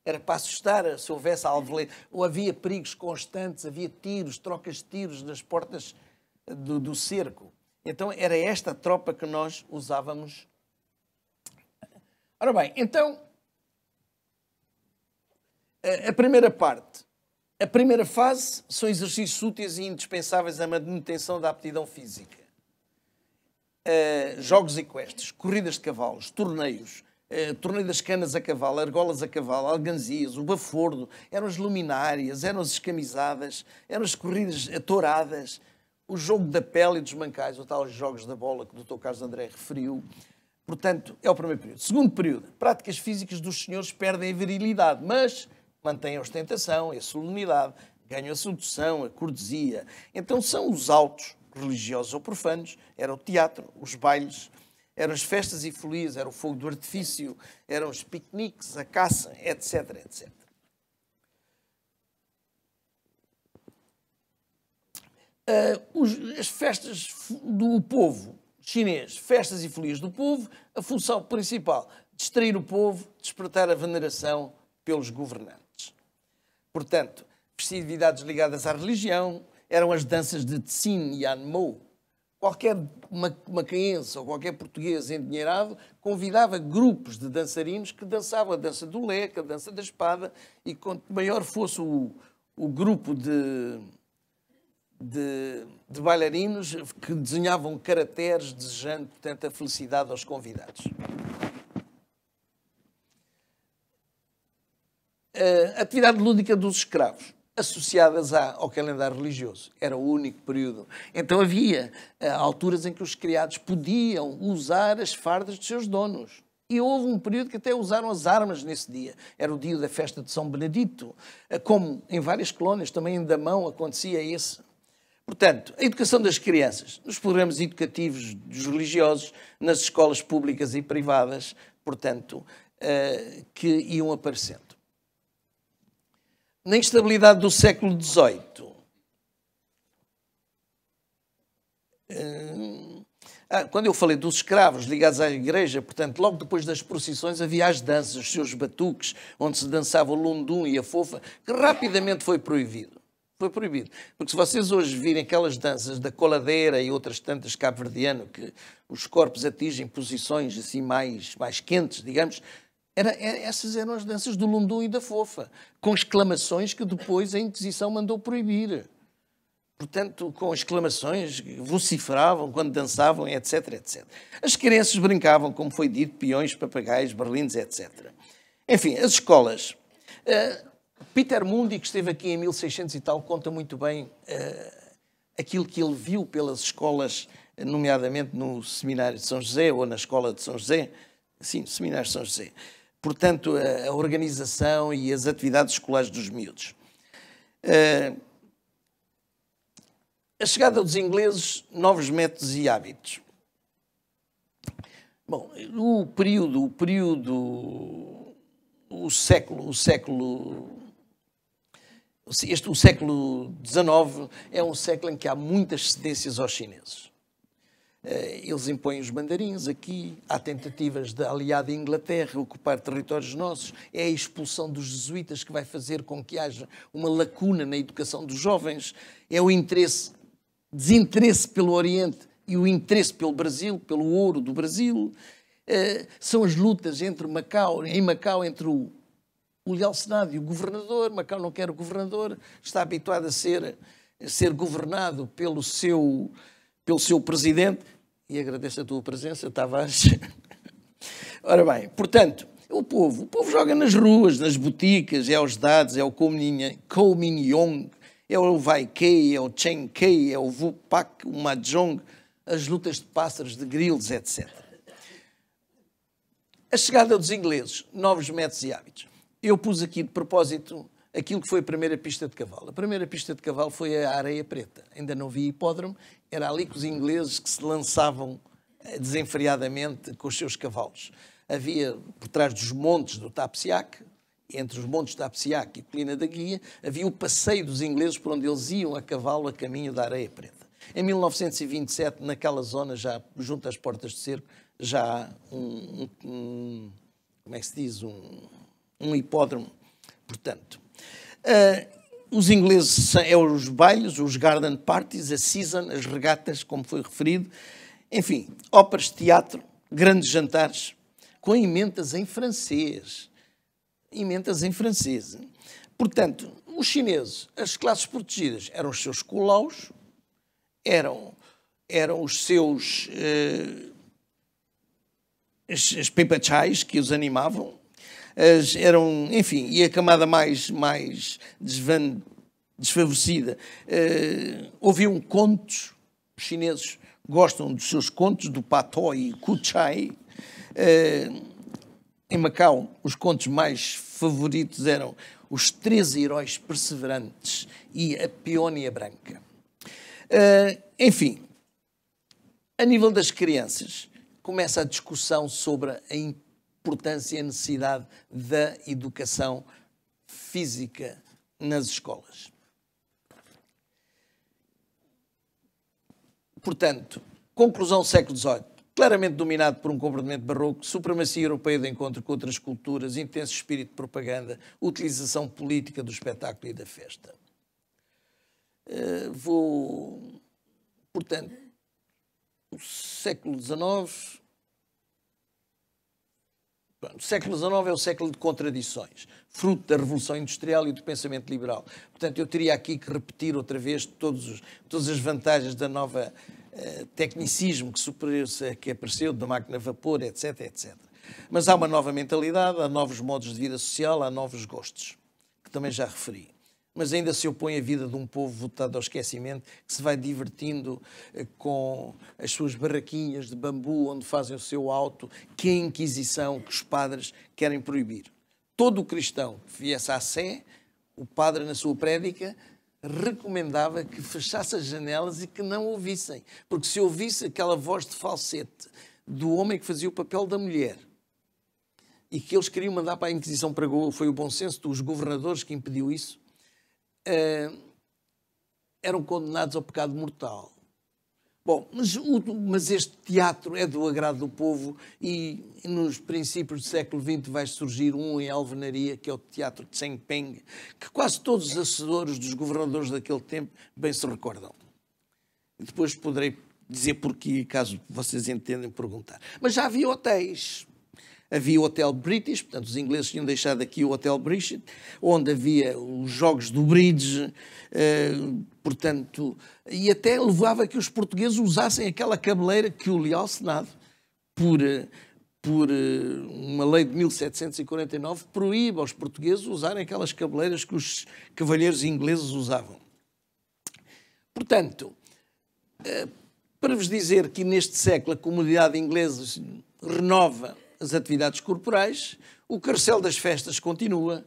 Era para assustar se houvesse alvo Ou havia perigos constantes, havia tiros, trocas de tiros nas portas do, do cerco. Então era esta tropa que nós usávamos. Ora bem, então a primeira parte. A primeira fase são exercícios úteis e indispensáveis à manutenção da aptidão física. Uh, jogos equestres, corridas de cavalos, torneios, uh, eh, torneio das canas a cavalo, argolas a cavalo, alganzias, o bafordo, eram as luminárias, eram as escamisadas, eram as corridas atouradas, o jogo da pele e dos mancais, ou tal jogos da bola que o Dr. Carlos André referiu. Portanto, é o primeiro período. Segundo período, práticas físicas dos senhores perdem a virilidade, mas mantêm a ostentação, a solenidade, ganham a sedução, a cortesia. Então são os autos, religiosos ou profanos, era o teatro, os bailes, eram as festas e folias, era o fogo do artifício, eram os piqueniques, a caça, etc, etc. uh, os, as festas do povo chinês, festas e folias do povo, a função principal, distrair o povo, despertar a veneração pelos governantes. Portanto, festividades ligadas à religião eram as danças de Tsin e Anmou. Qualquer macaense ou qualquer português endinheirado convidava grupos de dançarinos que dançavam a dança do leque, a dança da espada, e quanto maior fosse o, o grupo de, de, de bailarinos que desenhavam caracteres desejando, portanto, a felicidade aos convidados. A atividade lúdica dos escravos associadas ao calendário religioso. Era o único período. Então havia eh, alturas em que os criados podiam usar as fardas dos seus donos. E houve um período que até usaram as armas nesse dia. Era o dia da festa de São Benedito. Eh, como em várias colónias, também em Damão acontecia esse, Portanto, a educação das crianças, nos programas educativos dos religiosos, nas escolas públicas e privadas, portanto, uh, que iam aparecendo. Na instabilidade do século XVIII, uh, eh, ah, quando eu falei dos escravos ligados à igreja, portanto, logo depois das procissões havia as danças, os seus batuques, onde se dançava o lundum e a fofa, que rapidamente foi proibido foi proibido. Porque se vocês hoje virem aquelas danças da coladeira e outras tantas cabo-verdiano, que os corpos atingem posições assim mais, mais quentes, digamos, era, é, essas eram as danças do Lundum e da Fofa, com exclamações que depois a Inquisição mandou proibir. Portanto, com exclamações, vociferavam quando dançavam, etc, etc. As crianças brincavam, como foi dito, peões, papagaios, berlindes, etc. Enfim, as escolas. Uh, Peter Mundi, que esteve aqui em 1600 e tal, conta muito bem uh, aquilo que ele viu pelas escolas, nomeadamente no Seminário de São José ou na Escola de São José. Sim, Seminário de São José. Portanto, a, a organização e as atividades escolares dos miúdos. Uh, a chegada dos ingleses, novos métodos e hábitos. Bom, o período, o período, o século, o século este o século XIX é um século em que há muitas cedências aos chineses. Eh, eles impõem os mandarins aqui, há tentativas da aliada Inglaterra ocupar territórios nossos, é a expulsão dos jesuítas que vai fazer com que haja uma lacuna na educação dos jovens, é o interesse, desinteresse pelo Oriente e o interesse pelo Brasil, pelo ouro do Brasil, eh, são as lutas entre Macau, em Macau entre o o Senado e o governador, Macau não quer o governador, está habituado a ser, a ser governado pelo seu, pelo seu presidente, e agradeço a tua presença, Tavares. Ora bem, portanto, o povo, o povo joga nas ruas, nas boticas, é aos dados, é o Kominyong, é o Vai Kei, é o Chen Kei, é o Vupak, o Mahjong, as lutas de pássaros, de grilos, etc. A chegada dos ingleses, novos métodos e hábitos eu pus aqui de propósito aquilo que foi a primeira pista de cavalo. A primeira pista de cavalo foi a areia preta. Ainda não vi hipódromo, era ali que os ingleses que se lançavam eh, desenfreadamente com os seus cavalos. Havia por trás dos montes do Tapsiac, entre os montes do Tapsiac e Colina da Guia, havia o passeio dos ingleses por onde eles iam a cavalo a caminho da Areia Preta. Em 1927, naquela zona, já junto às portas de cerco, já há um, um, como é que se diz, um, um hipódromo. Portanto, uh, os ingleses é os bailes, os garden parties, a season, as regatas, como foi referido, enfim, óperas, teatro, grandes jantares, com emendas em francês. Emendas em francês. Portanto, os chineses, as classes protegidas, eram os seus colaus, eram, eram os seus. Uh, as, as pepachais que os animavam, as, eram, enfim, e a camada mais, mais desvan, desfavorecida uh, eh, ouviam contos, os chineses gostam dos seus contos, do patoi e kuchai. Uh, em Macau, os contos mais favoritos eram Os Três Heróis Perseverantes e A Peónia Branca. Uh, enfim, a nível das crianças, começa a discussão sobre a importância importância e a necessidade da educação física nas escolas. Portanto, conclusão século XVIII. Claramente dominado por um comportamento barroco, supremacia europeia de encontro com outras culturas, intenso espírito de propaganda, utilização política do espetáculo e da festa. Uh, vou. Portanto, o século XIX o século XIX é o século de contradições, fruto da Revolução Industrial e do pensamento liberal. Portanto, eu teria aqui que repetir outra vez os, todas as vantagens da nova uh, tecnicismo que, que apareceu, da máquina a vapor, etc, etc. Mas há uma nova mentalidade, há novos modos de vida social, há novos gostos, que também já referi mas ainda se opõe à vida de um povo votado ao esquecimento que se vai divertindo eh, com as suas barraquinhas de bambu onde fazem o seu auto, que a Inquisição, que os padres querem proibir. Todo cristão que viesse à Sé, o padre, na sua prédica, recomendava que fechasse as janelas e que não ouvissem, porque se ouvisse aquela voz de falsete do homem que fazia o papel da mulher e que eles queriam mandar para a Inquisição para Goa, foi o bom senso dos governadores que impediu isso ah, eram condenados ao pecado mortal. Bom, mas, o, mas, este teatro é do agrado do povo e nos princípios do século XX vai surgir um em alvenaria, que é o Teatro de Tsengpeng, que quase todos os assessores dos governadores daquele tempo bem se recordam. Depois poderei dizer porquê, caso vocês entendem perguntar. Mas já havia hotéis, havia o Hotel British, portanto os ingleses tinham deixado aqui o Hotel British, onde havia os jogos do bridge, eh, portanto, e até levava que os portugueses usassem aquela cabeleira que o Leal Senado, por, eh, por eh, uma lei de 1749, proíbe aos portugueses usarem aquelas cabeleiras que os cavalheiros ingleses usavam. Portanto, eh, para vos dizer que neste século a comunidade inglesa renova as atividades corporais, o carcel das festas continua,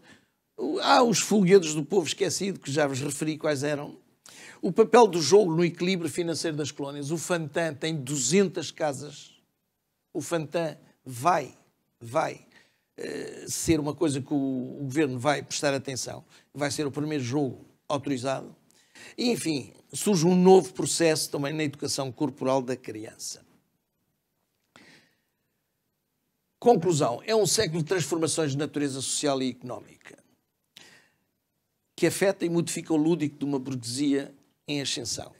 há os folguedos do povo esquecido, que já vos referi quais eram, o papel do jogo no equilíbrio financeiro das colónias. O Fantan tem 200 casas. O Fantan vai, vai eh, ser uma coisa que o, governo vai prestar atenção. Vai ser o primeiro jogo autorizado. enfim, surge um novo processo também na educação corporal da criança. Conclusão: é um século de transformações de natureza social e económica que afeta e modifica o lúdico de uma burguesia em ascensão.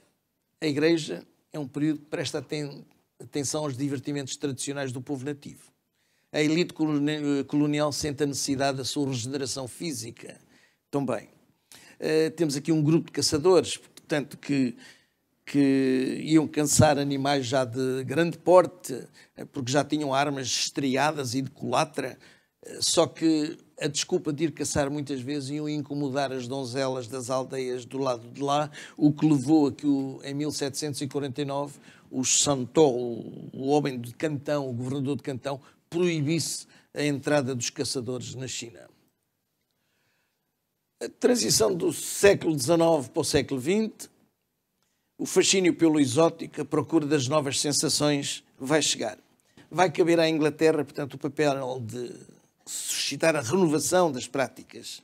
A Igreja é um período que presta aten atenção aos divertimentos tradicionais do povo nativo. A elite colonial sente a necessidade da sua regeneração física também. Uh, temos aqui um grupo de caçadores, portanto, que que iam cansar animais já de grande porte, eh, porque já tinham armas estriadas e de colatra, eh, só que a desculpa de ir caçar muitas vezes iam incomodar as donzelas das aldeias do lado de lá, o que levou a que o, em 1749 o Santol, o homem de Cantão, o governador de Cantão, proibisse a entrada dos caçadores na China. A transição do século XIX para o século XX o fascínio pelo exótico, a procura das novas sensações, vai chegar. Vai caber à Inglaterra, portanto, o papel de suscitar a renovação das práticas,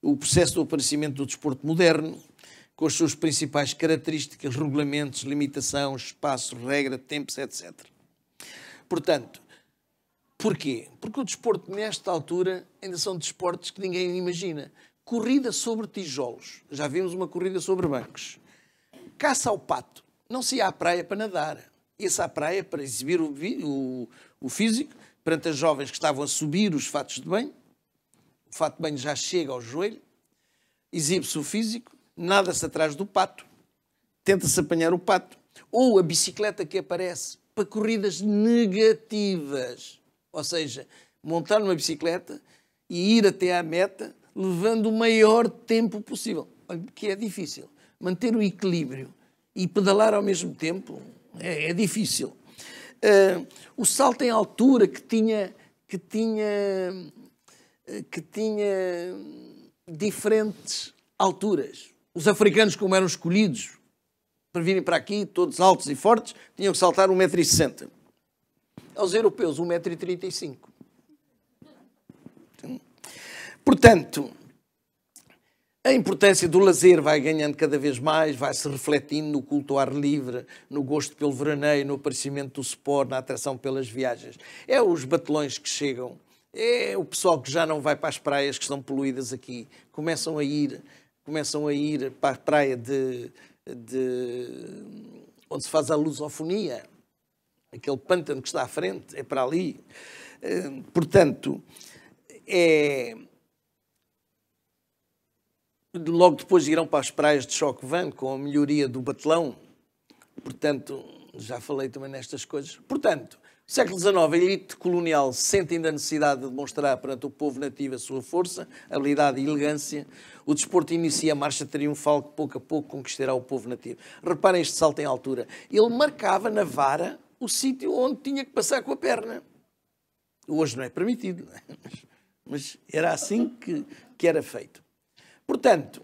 o processo do aparecimento do desporto moderno, com as suas principais características, regulamentos, limitação, espaço, regra, tempos, etc. Portanto, porquê? Porque o desporto, nesta altura, ainda são desportos que ninguém imagina. Corrida sobre tijolos. Já vimos uma corrida sobre bancos caça ao pato. Não se ia à praia para nadar. Ia-se à praia para exibir o, o, o físico perante as jovens que estavam a subir os fatos de banho. O fato de banho já chega ao joelho. Exibe-se o físico, nada-se atrás do pato. Tenta-se apanhar o pato. Ou a bicicleta que aparece para corridas negativas. Ou seja, montar uma bicicleta e ir até à meta levando o maior tempo possível. Que é difícil manter o equilíbrio e pedalar ao mesmo tempo é, é difícil. Uh, o salto em altura que tinha que tinha que tinha diferentes alturas. Os africanos, como eram escolhidos para virem para aqui, todos altos e fortes, tinham que saltar 1,60m. Aos europeus, 1,35m. Portanto, a importância do lazer vai ganhando cada vez mais, vai se refletindo no culto ao ar livre, no gosto pelo veraneio, no aparecimento do sport, na atração pelas viagens. É os batelões que chegam, é o pessoal que já não vai para as praias que estão poluídas aqui. Começam a ir, começam a ir para a praia de, de onde se faz a lusofonia. Aquele pântano que está à frente é para ali. Eh, portanto, é logo depois irão para as praias de Chocovan com a melhoria do batelão. Portanto, já falei também nestas coisas. Portanto, século XIX, a elite colonial sente ainda a necessidade de demonstrar perante o povo nativo a sua força, habilidade e elegância. O desporto inicia a marcha triunfal que pouco a pouco conquistará o povo nativo. Reparem este salto em altura. Ele marcava na vara o sítio onde tinha que passar com a perna. Hoje não é permitido, é? mas era assim que, que era feito. Portanto,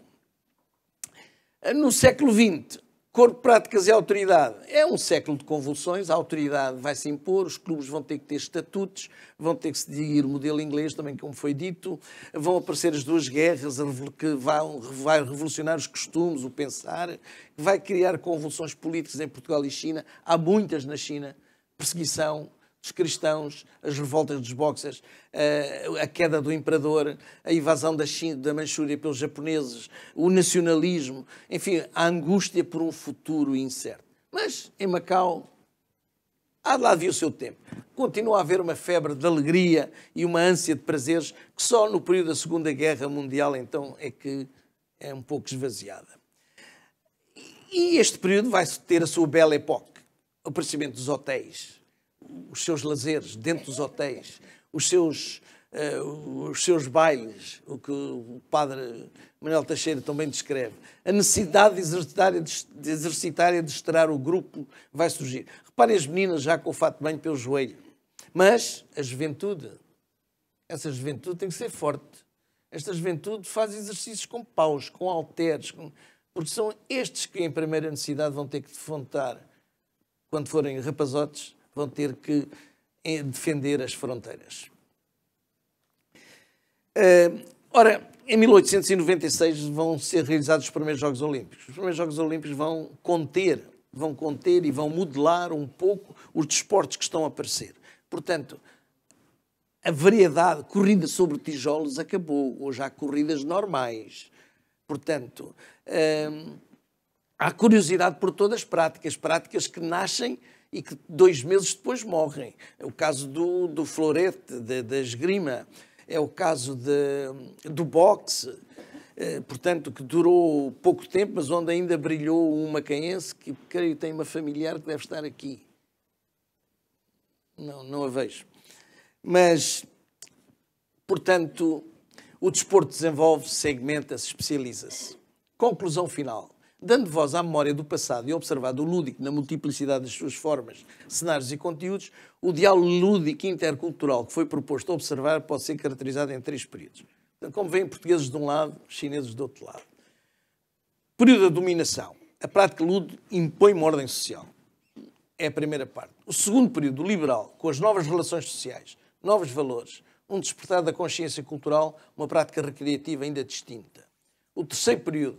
no século XX, Corpo, Práticas e Autoridade. É um século de convulsões, a autoridade vai se impor, os clubes vão ter que ter estatutos, vão ter que seguir o modelo inglês, também como foi dito, vão aparecer as duas guerras, que vão, vai revolucionar os costumes, o pensar, vai criar convulsões políticas em Portugal e China. Há muitas na China, perseguição, dos cristãos, as revoltas dos boxers, eh, a queda do imperador, a invasão da, China, da Manchúria pelos japoneses, o nacionalismo, enfim, a angústia por um futuro incerto. Mas em Macau, há de lá havia o seu tempo. Continua a haver uma febre de alegria e uma ânsia de prazeres que só no período da Segunda Guerra Mundial então é que é um pouco esvaziada. E este período vai ter a sua bela época, o aparecimento dos hotéis, os seus lazeres dentro dos hotéis, os seus, uh, os seus bailes, o que o padre Manuel Teixeira também descreve. A necessidade de exercitar, de exercitar e de estourar o grupo vai surgir. Reparem as meninas já com o fato de banho pelo joelho. Mas a juventude, essa juventude tem que ser forte. Esta juventude faz exercícios com paus, com halteres, com... porque são estes que em primeira necessidade vão ter que defrontar, quando forem rapazotes, vão ter que eh, defender as fronteiras. Eh, ora, em 1896 vão ser realizados os primeiros Jogos Olímpicos. Os primeiros Jogos Olímpicos vão conter, vão conter e vão modelar um pouco os desportos que estão a aparecer. Portanto, a variedade, corrida sobre tijolos acabou. Hoje há corridas normais. Portanto, hum, há curiosidade por todas as práticas, práticas que nascem e que dois meses depois morrem. É o caso do, do florete, da esgrima, é o caso de, do boxe, eh, portanto, que durou pouco tempo, mas onde ainda brilhou um macaense que creio tem uma familiar que deve estar aqui. Não, não a vejo. Mas, portanto, o desporto desenvolve, segmenta-se, especializa-se. Conclusão final dando voz à memória do passado e observado o lúdico na multiplicidade das suas formas, cenários e conteúdos, o diálogo lúdico intercultural que foi proposto observar pode ser caracterizado em três períodos. Então, como vêm portugueses de um lado, chineses do outro lado. Período da dominação. A prática lúdica impõe uma ordem social. É a primeira parte. O segundo período, liberal, com as novas relações sociais, novos valores, um despertar da consciência cultural, uma prática recreativa ainda distinta. O terceiro período,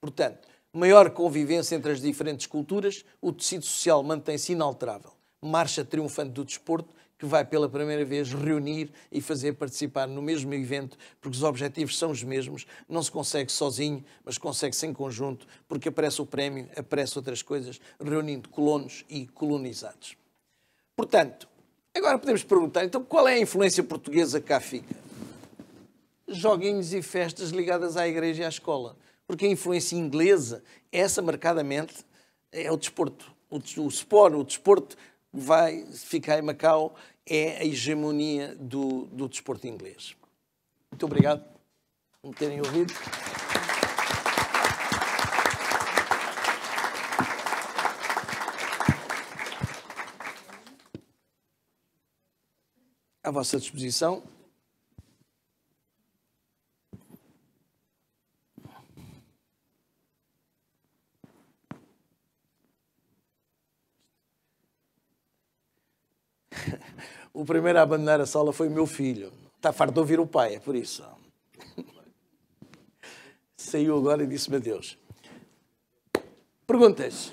portanto, Maior convivência entre as diferentes culturas, o tecido social mantém-se inalterável. Marcha triunfante do desporto que vai pela primeira vez reunir e fazer participar no mesmo evento, porque os objetivos são os mesmos, não se consegue sozinho, mas consegue-se em conjunto, porque aparece o prémio, aparece outras coisas, reunindo colonos e colonizados. Portanto, agora podemos perguntar, então qual é a influência portuguesa que cá fica? Joguinhos e festas ligadas à igreja e à escola porque a influência inglesa, essa marcadamente, é o desporto. O, o sport, o desporto, vai ficar em Macau, é a hegemonia do, do desporto inglês. Muito obrigado por me terem ouvido. à vossa disposição. O primeiro a abandonar a sala foi o meu filho. Está farto de ouvir o pai, é por isso. Saiu agora e disse-me adeus. Perguntas?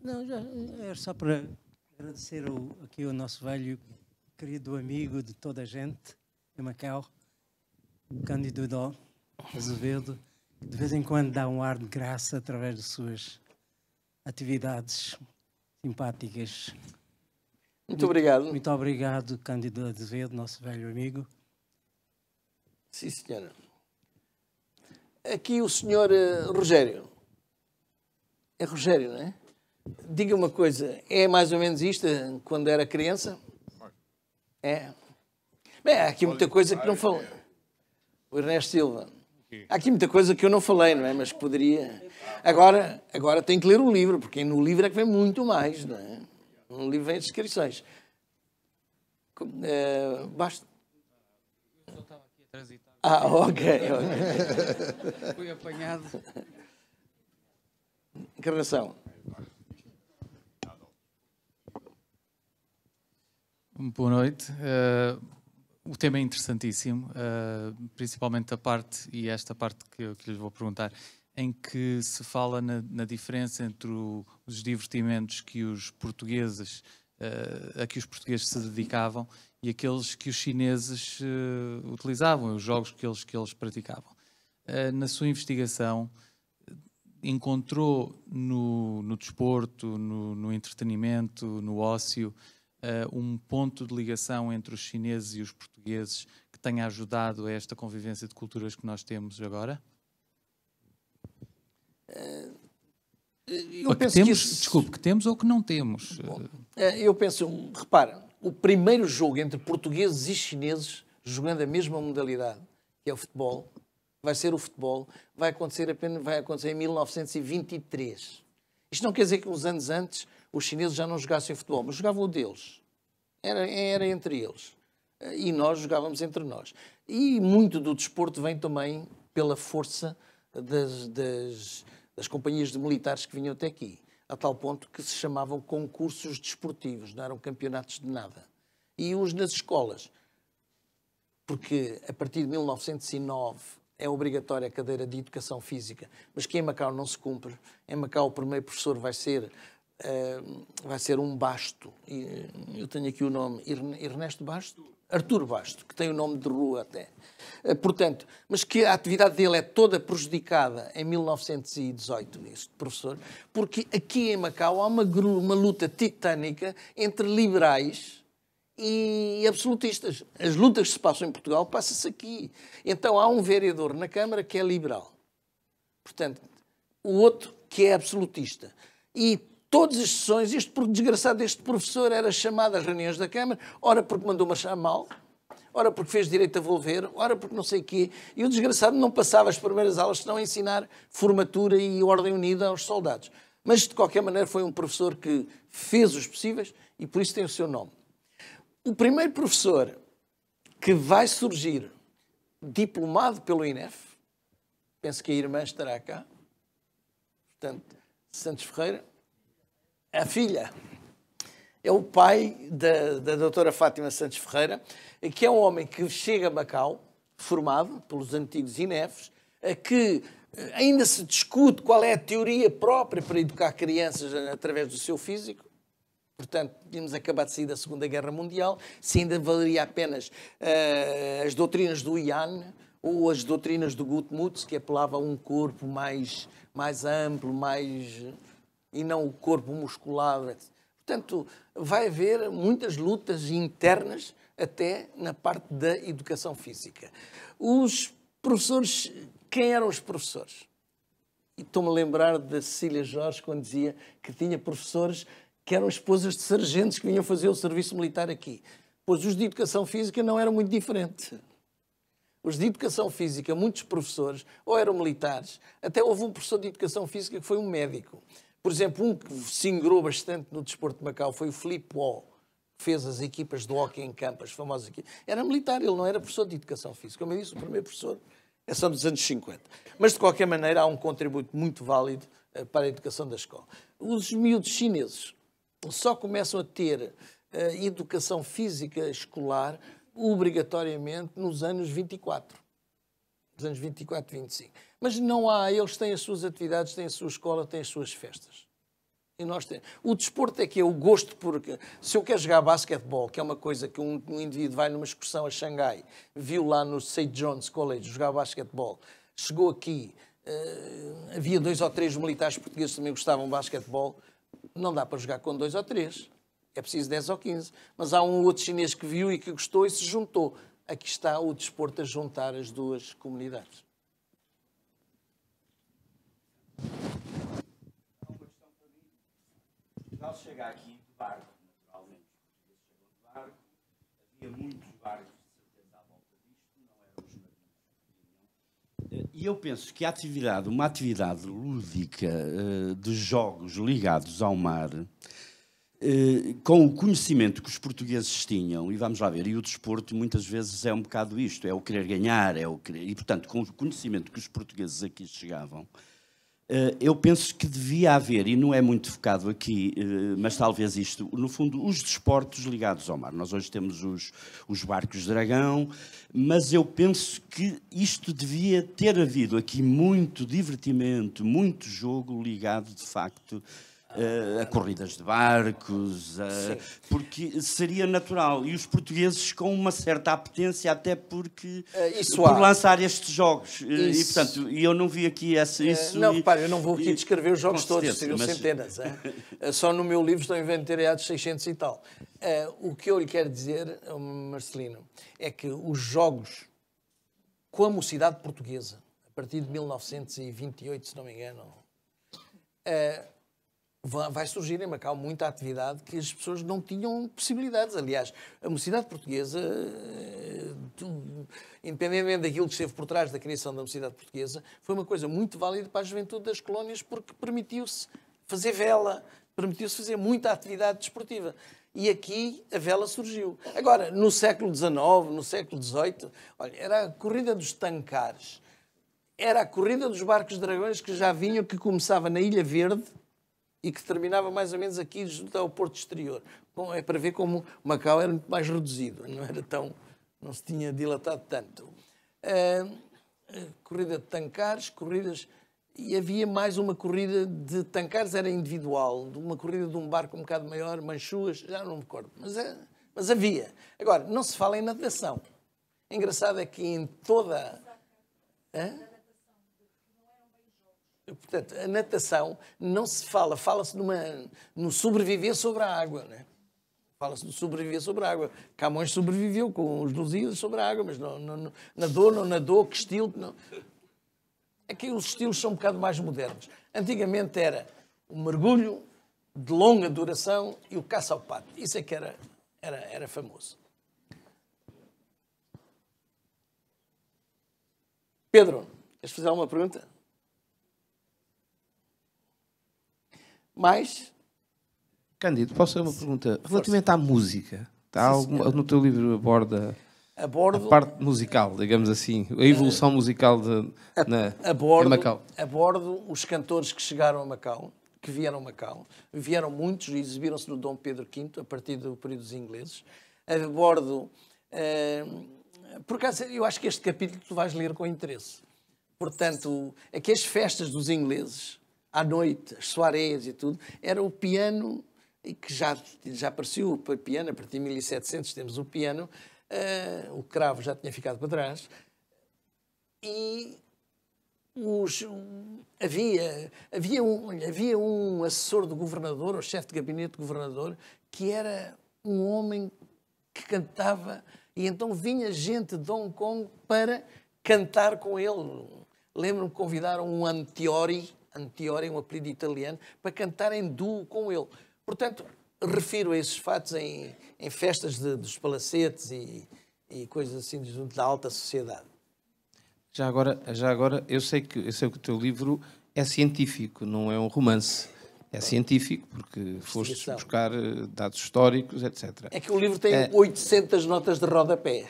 Não, já, era só para agradecer o, aqui o nosso velho querido amigo de toda a gente, em Macau, Cândido Dó Azevedo, de vez em quando dá um ar de graça através de suas atividades simpáticas. Muito obrigado. Muito, muito obrigado, Cândido Azevedo, nosso velho amigo. Sim, senhora. Aqui o senhor uh, Rogério. É Rogério, não é? Diga uma coisa, é mais ou menos isto eh, quando era criança? É. Bem, há aqui muita coisa que não falou. É. O Ernesto Silva. Há aqui muita coisa que eu não falei, não é? Mas que poderia. Agora, agora tem que ler o livro, porque no livro é que vem muito mais, não é? No livro vem as descrições. Eh, basta. Eu só estava aqui a transitar. Ah, ok. okay. Fui apanhado. Encarnação. Boa noite. Uh... O tema é interessantíssimo, uh, principalmente a parte, e esta parte que, eu, que lhes vou perguntar, em que se fala na, na diferença entre o, os divertimentos que os portugueses, uh, a que os portugueses se dedicavam e aqueles que os chineses uh, utilizavam, os jogos que eles, que eles praticavam. na sua investigação, encontrou no, no desporto, no, no entretenimento, no ócio, uh, um ponto de ligação entre os chineses e os portugueses que tenha ajudado a esta convivência de culturas que nós temos agora? Uh... Eu ou que temos, que Desculpe, que temos ou que não temos? Bom, eh, eu penso, repara, o primeiro jogo entre portugueses e chineses jogando a mesma modalidade, que é o futebol, vai ser o futebol, vai acontecer apenas vai acontecer em 1923. Isto não quer dizer que uns anos antes os chineses já não jogassem futebol, mas jogavam o deles. Era, era entre eles. Eh, e nós jogávamos entre nós. E muito do desporto vem também pela força das, das, das companhias de militares que vinham até aqui. A tal ponto que se chamavam concursos desportivos, não eram campeonatos de nada. E os nas escolas. Porque a partir de 1909 é obrigatória a cadeira de educação física, mas que em Macau não se cumpre. Em Macau, o primeiro professor vai ser vai ser um Basto. Eu tenho aqui o nome, Ernesto Basto? Arturo Basto, que tem o nome de rua até. Ah, portanto, mas que a atividade dele é toda prejudicada em 1918, este professor, porque aqui em Macau há uma, uma luta titânica entre liberais e absolutistas. As lutas que se passam em Portugal passam-se aqui. Então há um vereador na Câmara que é liberal. Portanto, o outro que é absolutista. E todas as sessões, este por desgraçado, este professor era chamado às reuniões da Câmara, ora porque mandou marchar mal, ora porque fez direito a volver, ora porque não sei o quê, e o desgraçado não passava as primeiras aulas senão a ensinar formatura e ordem unida aos soldados. Mas, de qualquer maneira, foi um professor que fez os possíveis e por isso tem o seu nome. O primeiro professor que vai surgir diplomado pelo INEF, penso que a irmã estará cá, portanto, Santos Ferreira, a filha. É o pai da, da doutora Fátima Santos Ferreira, que é um homem que chega a Macau, formado pelos antigos INEFs, que eh, ainda se discute qual é a teoria própria para educar crianças através do seu físico. Portanto, tínhamos acabado de sair da Segunda Guerra Mundial, se ainda valeria apenas uh, eh, as doutrinas do Ian ou as doutrinas do Gutmutz, que apelava a um corpo mais, mais amplo, mais e não o corpo muscular. Portanto, vai haver muitas lutas internas até na parte da educação física. Os professores, quem eram os professores? Estou-me a lembrar da Cecília Jorge quando dizia que tinha professores que eram esposas de sargentos que vinham fazer o serviço militar aqui. Pois os de educação física não eram muito diferentes. Os de educação física, muitos professores, ou eram militares, até houve um professor de educação física que foi um médico. Por exemplo, um que se engrou bastante no desporto de Macau foi o Filipe Wall, que fez as equipas do hockey em as famosas equipas. Era militar, ele não era professor de educação física. Como eu disse, o primeiro professor é só dos anos 50. Mas, de qualquer maneira, há um contributo muito válido eh, para a educação da escola. Os miúdos chineses só começam a ter eh, educação física escolar obrigatoriamente nos anos 24 dos anos 24, 25. Mas não há, eles têm as suas atividades, têm a sua escola, têm as suas festas. E nós temos. O desporto é que é o gosto por. Se eu quero jogar basquetebol, que é uma coisa que um, um indivíduo vai numa excursão a Xangai, viu lá no St. John's College jogar basquetebol, chegou aqui, uh, havia dois ou três militares portugueses que também gostavam de basquetebol, não dá para jogar com dois ou três. É preciso dez ou quinze. Mas há um outro chinês que viu e que gostou e se juntou aqui está o desporto a juntar as duas comunidades. Então, Portugal chega aqui de barco, naturalmente. Os portugueses chegam de barco. Havia muitos barcos, de certeza, à volta disto. Não eram os marinos E eu penso que a atividade, uma atividade lúdica eh, de jogos ligados ao mar, eh, com o conhecimento que os portugueses tinham, e vamos lá ver, e o desporto muitas vezes é um bocado isto, é o querer ganhar, é o querer, e portanto, com o conhecimento que os portugueses aqui chegavam, eh, eu penso que devia haver, e não é muito focado aqui, eh, mas talvez isto, no fundo, os desportos ligados ao mar. Nós hoje temos os, os barcos dragão, mas eu penso que isto devia ter havido aqui muito divertimento, muito jogo ligado, de facto, eh, a corridas de barcos, a, eh, porque seria natural. E os portugueses com uma certa apetência, até porque eh, isso por lançar estes jogos. Isso. E portanto, eu não vi aqui essa, isso. Não, e, eu não vou aqui e, descrever os jogos todos, seriam mas... centenas. É? Só no meu livro estão inventariados 600 e tal. o que eu lhe quero dizer, Marcelino, é que os jogos com a mocidade portuguesa, a partir de 1928, se não me engano, vai surgir em Macau muita atividade que as pessoas não tinham possibilidades. Aliás, a mocidade portuguesa, eh, independentemente daquilo que esteve por trás da criação da mocidade portuguesa, foi uma coisa muito válida para a juventude das colónias porque permitiu-se fazer vela, permitiu-se fazer muita atividade desportiva. E aqui a vela surgiu. Agora, no século XIX, no século XVIII, olha, era a corrida dos tancares. Era a corrida dos barcos dragões que já vinham, que começava na Ilha Verde, e que terminava mais ou menos aqui junto ao porto exterior. Bom, é para ver como Macau era muito mais reduzido, não era tão, não se tinha dilatado tanto. Uh, corrida de tancares, corridas e havia mais uma corrida de tancares, era individual, uma corrida de um barco um bocado maior, manchuas, já não me recordo, mas, é, mas havia. Agora, não se fala em natação. Engraçado é que em toda... Hã? Portanto, a natação não se fala, fala-se no sobreviver sobre a água, né? Fala-se no sobreviver sobre a água. Camões sobreviveu com os Lusíadas sobre a água, mas não, não, não, nadou, não nadou, que estilo. Não. Aqui os estilos são um bocado mais modernos. Antigamente era o mergulho de longa duração e o caça ao pato. Isso é que era, era, era famoso. Pedro, queres fazer alguma pergunta? Mas. Cândido, posso fazer uma pergunta? Relativamente à música, tá? algum no teu livro aborda. Abordo, a parte musical, digamos assim, a evolução musical de, a, na, abordo, Macau. Abordo os cantores que chegaram a Macau, que vieram a Macau. Vieram muitos e exibiram-se no Dom Pedro V, a partir do período dos ingleses. Abordo... Uh, por acaso, eu acho que este capítulo tu vais ler com interesse. Portanto, é que as festas dos ingleses à noite, as soarés e tudo, era o piano que já, já apareceu o piano, a partir de 1700 temos o piano, uh, o cravo já tinha ficado para trás, e os, um, havia, havia, um, havia um assessor do governador, ou chefe de gabinete do governador, que era um homem que cantava, e então vinha gente de Hong Kong para cantar com ele. Lembro-me que convidaram um Antiori, Antiora um apelido italiano, para cantar em duo com ele. Portanto, refiro a esses fatos em, em festas de, dos palacetes e, e coisas assim junto da alta sociedade. Já agora, já agora eu, sei que, eu sei que o teu livro é científico, não é um romance. É científico, porque foste buscar eh, dados históricos, etc. É que o livro tem é... Eh, 800 notas de rodapé.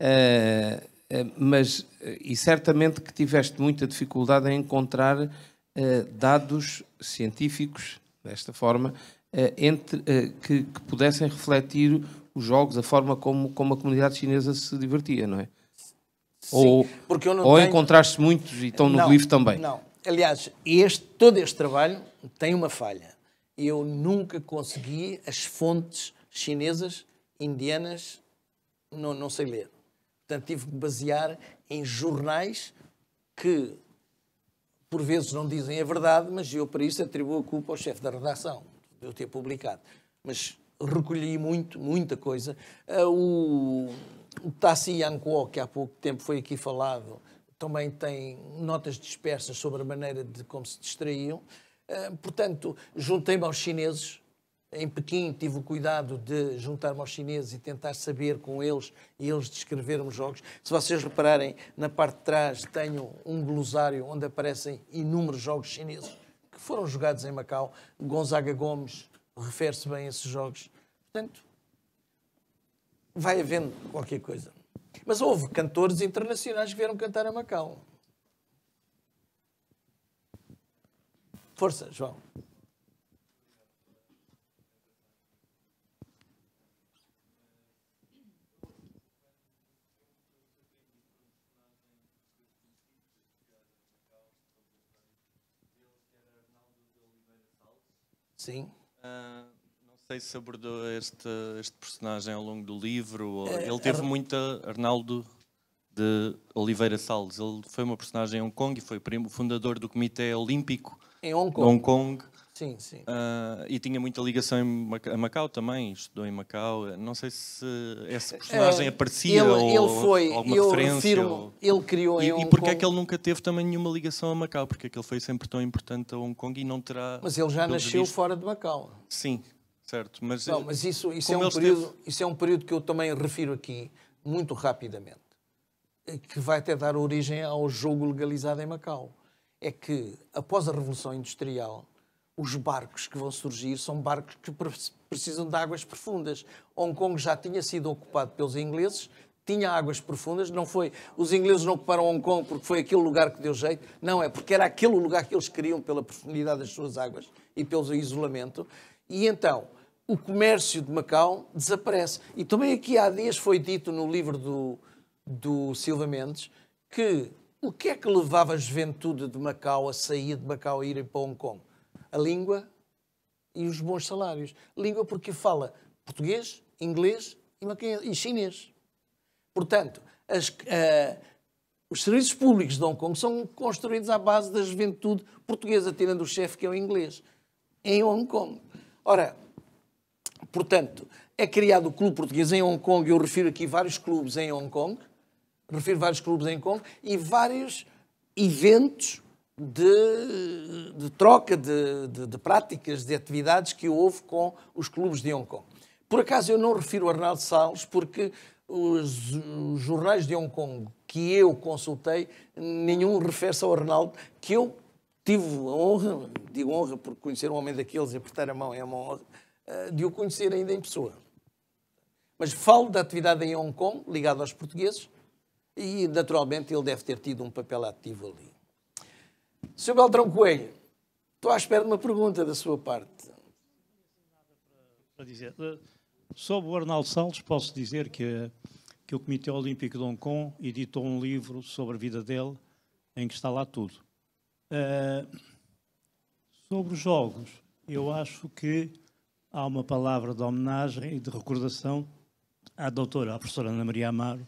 é... Eh, mas, eh, e certamente que tiveste muita dificuldade em encontrar eh, dados científicos, desta forma, entre, que, que, pudessem refletir os jogos, a forma como, como a comunidade chinesa se divertia, não é? Sim, ou porque ou tenho... encontraste muitos e estão no não, livro também? Não, aliás, este, todo este trabalho tem uma falha. Eu nunca consegui as fontes chinesas, indianas, não, não sei ler. Portanto, tive que basear em jornais que, por vezes, não dizem a verdade, mas eu, para isso, atribuo a culpa ao chefe da redação, de eu ter publicado. Mas recolhi muito, muita coisa. Ah, o, o Tassi Yankuo, que há pouco tempo foi aqui falado, também tem notas dispersas sobre a maneira de como se distraíam. Ah, portanto, juntei-me aos chineses, em Pequim tive o cuidado de juntar-me aos chineses e tentar saber com eles e eles descreveram jogos. Se vocês repararem, na parte de trás tenho um glosário onde aparecem inúmeros jogos chineses que foram jogados em Macau. Gonzaga Gomes refere-se bem a esses jogos. Portanto, vai havendo qualquer coisa. Mas houve cantores internacionais que vieram cantar a Macau. Força, João. Sim. Uh, não sei se abordou este, este personagem ao longo do livro. É, ele teve Ar... muita. Arnaldo de Oliveira Salles. Ele foi uma personagem em Hong Kong e foi o fundador do Comitê Olímpico em Hong Kong. Hong Kong Sim, sim. Uh, e tinha muita ligação Macau, a Macau também, estudou em Macau. Não sei se esse é, personagem é, aparecia ele, ou ele foi, alguma eu referência. ou... Ele criou E, um e porquê é que ele nunca teve também nenhuma ligação a Macau? Porque é que ele foi sempre tão importante a Hong Kong e não terá... Mas ele já nasceu visto... fora de Macau. Sim, certo. Mas, não, eh, mas isso, isso, é um período, teve... isso é um período que eu também refiro aqui, muito rapidamente, eh, que vai até dar origem ao jogo legalizado em Macau. É que, após a Revolução Industrial os barcos que vão surgir são barcos que precisam de águas profundas. Hong Kong já tinha sido ocupado pelos ingleses, tinha águas profundas, não foi os ingleses não ocuparam Hong Kong porque foi aquele lugar que deu jeito, não, é porque era aquele lugar que eles queriam pela profundidade das suas águas e pelo isolamento. E então, o comércio de Macau desaparece. E também aqui há dias foi dito no livro do, do Silva Mendes que o que é que levava a juventude de Macau a sair de Macau e ir para Hong Kong? a língua e os bons salários. Língua porque fala português, inglês e chinês. Portanto, as, uh, os serviços públicos de Hong Kong são construídos à base da juventude portuguesa, tirando o chefe que é o inglês, em Hong Kong. Ora, portanto, é criado o Clube Português em Hong Kong, eu refiro aqui vários clubes em Hong Kong, refiro vários clubes em Hong Kong, e vários eventos de, de troca de, de, de, práticas, de atividades que houve com os clubes de Hong Kong. Por acaso eu não refiro o Arnaldo Salles porque os, os jornais de Hong Kong que eu consultei, nenhum refere-se ao Arnaldo, que eu tive a honra, digo honra porque conhecer um homem daqueles e apertar a mão é uma honra, eh, de o conhecer ainda em pessoa. Mas falo da atividade em Hong Kong, ligada aos portugueses, e naturalmente ele deve ter tido um papel ativo ali. Sr. Beltrão Coelho, estou à espera de uma pergunta da sua parte. Para dizer, eh, sobre o Arnaldo Salles, posso dizer que, que o Comitê Olímpico de Hong Kong editou um livro sobre a vida dele, em que está lá tudo. Uh, sobre os Jogos, eu acho que há uma palavra de homenagem e de recordação à doutora, à professora Ana Maria Amaro,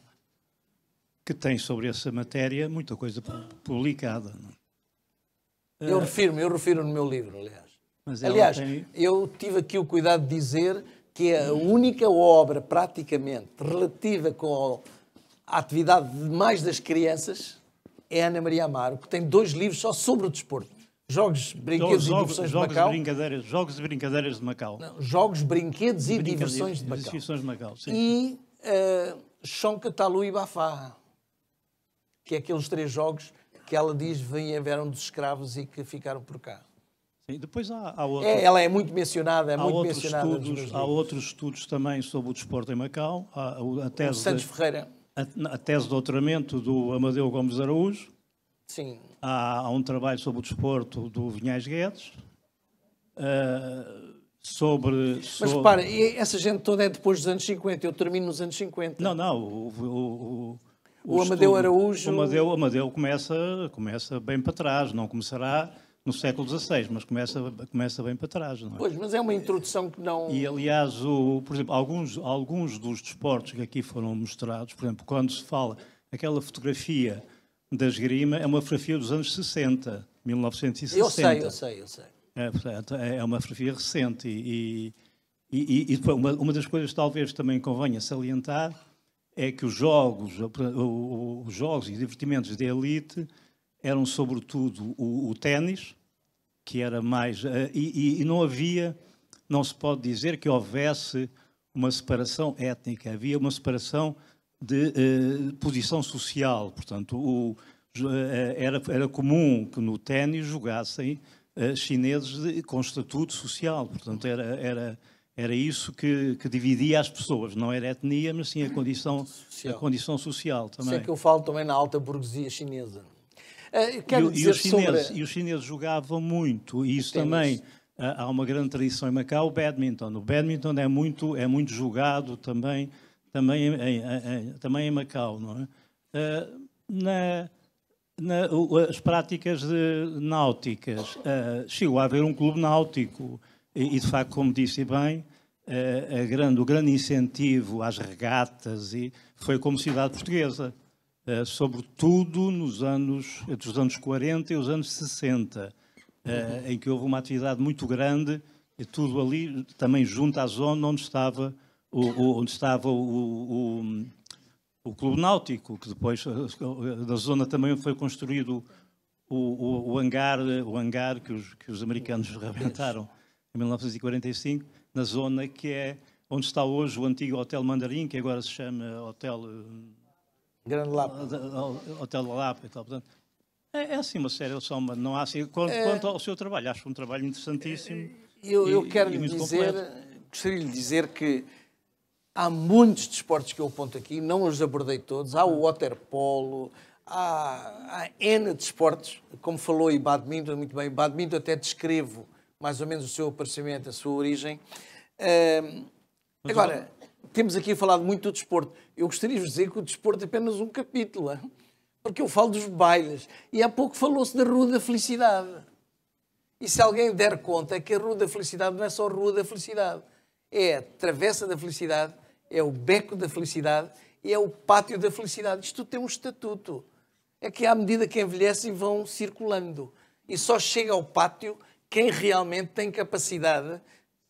que tem sobre essa matéria muita coisa publicada. Não? É? Eu refiro-me, eu refiro no meu livro, aliás. aliás, tem... eu tive aqui o cuidado de dizer que é a única obra praticamente relativa com a atividade mais das crianças é Ana Maria Amaro, que tem dois livros só sobre o desporto. Jogos, brinquedos jogos, e diversões jogos, de Macau. Brincadeiras, jogos e brincadeiras de Macau. Não, jogos, brinquedos e diversões de Macau. Diversões de Macau sim. E uh, eh, Chonca, Talu e Bafá, que é aqueles três jogos que ela diz vieram dos escravos e que ficaram por cá. Sim, depois há, há outro, é, ela é muito mencionada, é há muito outros mencionada Estudos, há outros estudos também sobre o desporto em Macau. Há, a, a tese Santos de, Ferreira. A, a, tese de doutoramento do Amadeu Gomes Araújo. Sim. Há, há um trabalho sobre o desporto do Vinhais Guedes. Uh, eh, sobre, sobre... Mas repara, essa gente toda é depois dos anos 50, eu termino nos anos 50. Não, não, o, o o, Amadeu Araújo. O Amadeu, Amadeu começa, começa bem para trás, não começará no século XVI, mas começa, começa bem para trás. Não é? Pois, mas é uma introdução que não. E aliás, o, por exemplo, alguns, alguns dos desportos que aqui foram mostrados, por exemplo, quando se fala aquela fotografia da esgrima, é uma fotografia dos anos 60, 1960. Eu sei, eu sei, eu sei. É, portanto, é, é uma fotografia recente e, e, e, e uma, uma das coisas que talvez também convenha salientar é que os jogos, os jogos e divertimentos de elite eram sobretudo o, o ténis, que era mais. Eh, e, e, não havia, não se pode dizer que houvesse uma separação étnica, havia uma separação de eh, posição social. Portanto, o, eh, era, era comum que no ténis jogassem chineses de, com estatuto social. Portanto, era, era era isso que, que, dividia as pessoas, não era a etnia, mas sim a condição social, a condição social é também. Sei que eu falo também na alta burguesia chinesa. Uh, quero e, dizer e, os chineses, sobre... e os chineses jogavam muito, e isso também ah, há uma grande tradição em Macau, o badminton. O badminton é muito, é muito jogado também, também, em, em, em também em Macau, não é? Uh, na, na, as práticas náuticas. Uh, chegou a haver um clube náutico e, e de facto, como disse bem, a, eh, a grande, o grande incentivo às regatas e foi como cidade portuguesa, uh, sobretudo nos anos, dos anos 40 e os anos 60, uh, eh, em que houve uma atividade muito grande e tudo ali também junto à zona onde estava o, o onde estava o, o, o, Clube Náutico, que depois na zona também foi construído o, hangar, o hangar que os, que os americanos rebentaram em 1945, na zona que é onde está hoje o antigo Hotel Mandarim, que agora se chama Hotel... Eh, Grande Lapa. Eh, Hotel Lapa e tal, portanto... É, é assim uma série, soma, não há assim... Quanto, é... quanto, ao seu trabalho, acho um trabalho interessantíssimo. É, eu, eu e, quero e lhe dizer, completo. gostaria de dizer que há muitos desportos que eu aponto aqui, não os abordei todos. Há o uhum. waterpolo, há, há N desportos, como falou e badminton muito bem. Badminton até descrevo mais ou menos o seu aparecimento, a sua origem. Uh, agora, temos aqui falado muito do desporto. Eu gostaria de dizer que o desporto é apenas um capítulo, porque eu falo dos bailes. E há pouco falou-se da Rua da Felicidade. E se alguém der conta que a Rua da Felicidade não é só a Rua da Felicidade, é a Travessa da Felicidade, é o Beco da Felicidade e é o Pátio da Felicidade. Isto tem um estatuto. É que à medida que envelhecem vão circulando. E só chega ao pátio quem realmente tem capacidade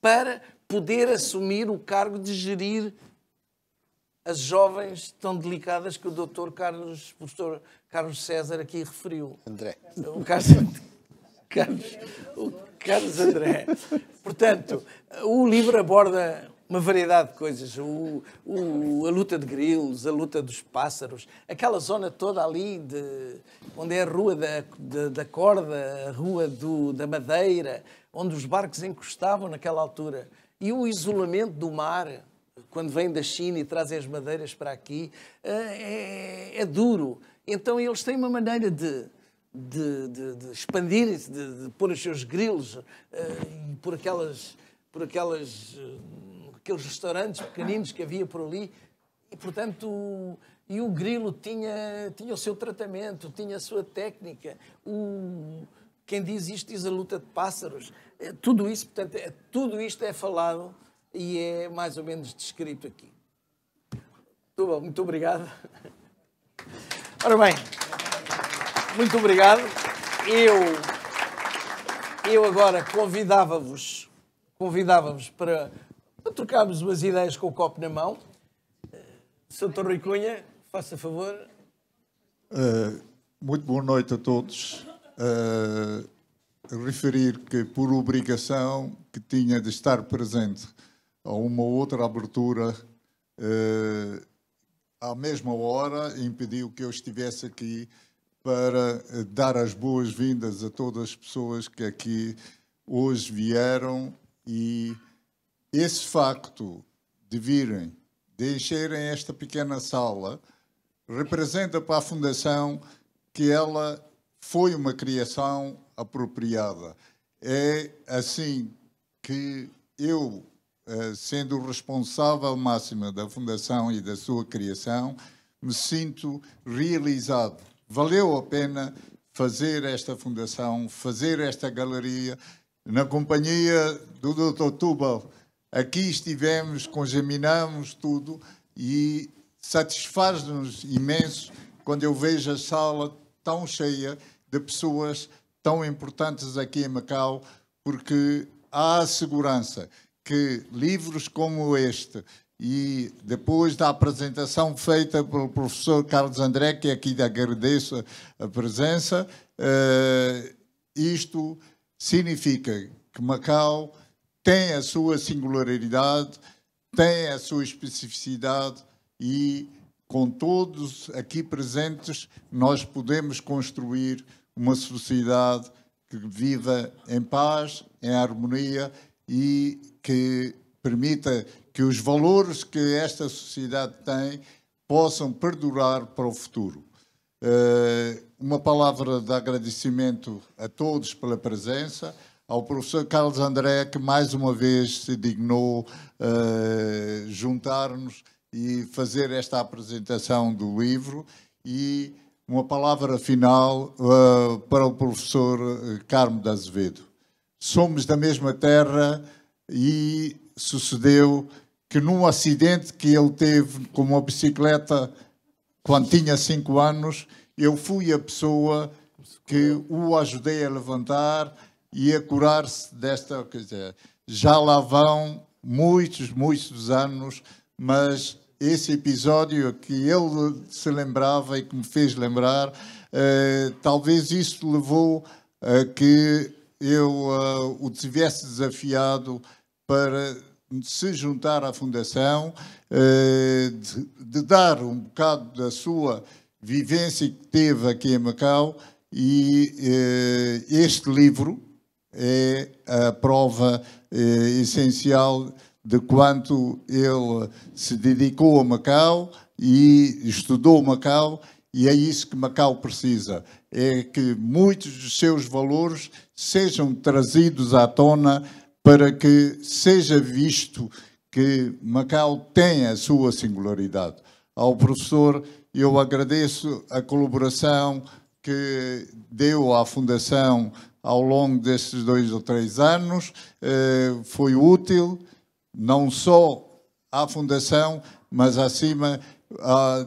para poder assumir o cargo de gerir as jovens tão delicadas que o doutor Carlos, professor Carlos César aqui referiu. André. Então, o Carlos, Carlos, o Carlos André. Portanto, o livro aborda uma variedade de coisas. O, o, a luta de grilos, a luta dos pássaros, aquela zona toda ali de, onde é a rua da, da corda, a rua do, da madeira, onde os barcos encostavam naquela altura. E o isolamento do mar, quando vêm da China e trazem as madeiras para aqui, eh, é, é duro. Então eles têm uma maneira de de, de, de expandirem-se, de, de, pôr os seus grilos uh, por aquelas, por aquelas uh, aqueles restaurantes pequeninos que havia por ali. E, portanto, e o grilo tinha, tinha o seu tratamento, tinha a sua técnica. O, quem diz isto diz a luta de pássaros. É, tudo isso, portanto, é, tudo isto é falado e é mais ou menos descrito aqui. Muito bom, muito obrigado. Ora bem, muito obrigado. Eu, eu agora convidava-vos convidava-vos para para trocarmos umas ideias com o copo na mão. Eh, Sr. Rui Cunha, faça favor. Uh, muito boa noite a todos. Uh, referir que, por obrigação que tinha de estar presente a uma outra abertura, uh, à mesma hora, impediu que eu estivesse aqui para dar as boas-vindas a todas as pessoas que aqui hoje vieram e esse facto de virem, de encherem esta pequena sala, representa para a Fundação que ela foi uma criação apropriada. É assim que eu, eh, sendo o responsável máximo da Fundação e da sua criação, me sinto realizado. Valeu a pena fazer esta fundação, fazer esta galeria, na companhia do Dr. Tubal, Aqui estivemos, congeminamos tudo e satisfaz-nos imenso quando eu vejo a sala tão cheia de pessoas tão importantes aqui em Macau, porque há a segurança que livros como este e depois da apresentação feita pelo professor Carlos André, que aqui agradeço a presença, eh, isto significa que Macau tem a sua singularidade, tem a sua especificidade e, com todos aqui presentes, nós podemos construir uma sociedade que viva em paz, em harmonia e que permita que os valores que esta sociedade tem possam perdurar para o futuro. Eh, uma palavra de agradecimento a todos pela presença ao professor Carlos André, que mais uma vez se dignou uh, juntar-nos e fazer esta apresentação do livro. E uma palavra final uh, para o professor eh, Carmo de Azevedo. Somos da mesma terra e sucedeu que num acidente que ele teve com uma bicicleta quando tinha cinco anos, eu fui a pessoa que o ajudei a levantar e a curar-se desta, já lá vão muitos, muitos anos, mas esse episódio que ele se lembrava e que me fez lembrar, eh, talvez isso levou a que eu uh, o tivesse desafiado para se juntar à Fundação, eh, de, de, dar um bocado da sua vivência que teve aqui em Macau e este livro, é a prova eh, essencial de quanto ele se dedicou a Macau e estudou Macau, e é isso que Macau precisa: é que muitos dos seus valores sejam trazidos à tona para que seja visto que Macau tem a sua singularidade. Ao professor, eu agradeço a colaboração que deu à Fundação ao longo destes dois ou três anos, eh, foi útil não só à Fundação, mas acima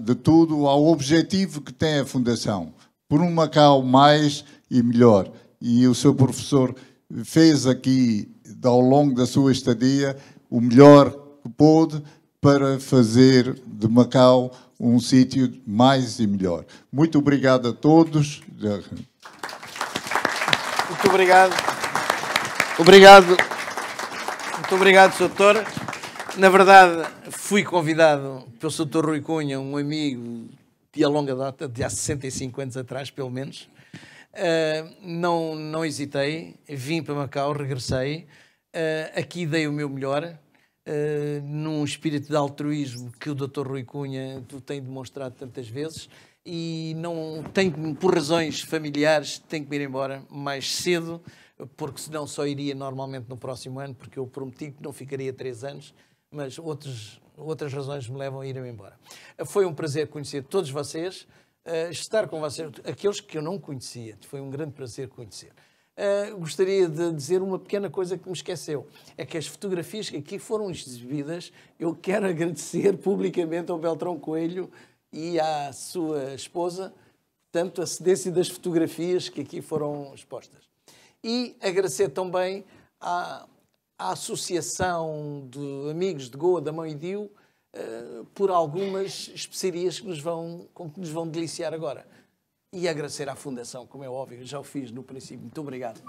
de tudo ao objetivo que tem a Fundação, por um Macau mais e melhor. E o seu professor fez aqui, ao longo da sua estadia, o melhor que pôde para fazer de Macau um sítio mais e melhor. Muito obrigado a todos. Muito obrigado. Obrigado. Muito obrigado, Sr. Doutor. Na verdade, fui convidado pelo Sr. Dr. Rui Cunha, um amigo de longa data, de há 65 anos atrás, pelo menos. Uh, não, não hesitei, vim para Macau, regressei. Uh, aqui dei o meu melhor. Uh, num espírito de altruísmo que o Dr. Rui Cunha tem demonstrado tantas vezes e não tem, por razões familiares, tem que ir embora mais cedo, porque senão só iria normalmente no próximo ano, porque eu prometi que não ficaria três anos, mas outras outras razões me levam a ir embora. Foi um prazer conhecer todos vocês, uh, estar com vocês, aqueles que eu não conhecia, foi um grande prazer conhecer. Uh, gostaria de dizer uma pequena coisa que me esqueceu. É que as fotografias que aqui foram exibidas, eu quero agradecer publicamente ao Beltrão Coelho e à sua esposa, tanto a cedência das fotografias que aqui foram expostas. E agradecer também à, à Associação de Amigos de Goa, da e Dio, uh, por algumas especiarias que nos vão, com que nos vão deliciar agora. E agradecer à Fundação, como é óbvio, já o fiz no princípio. Muito obrigado.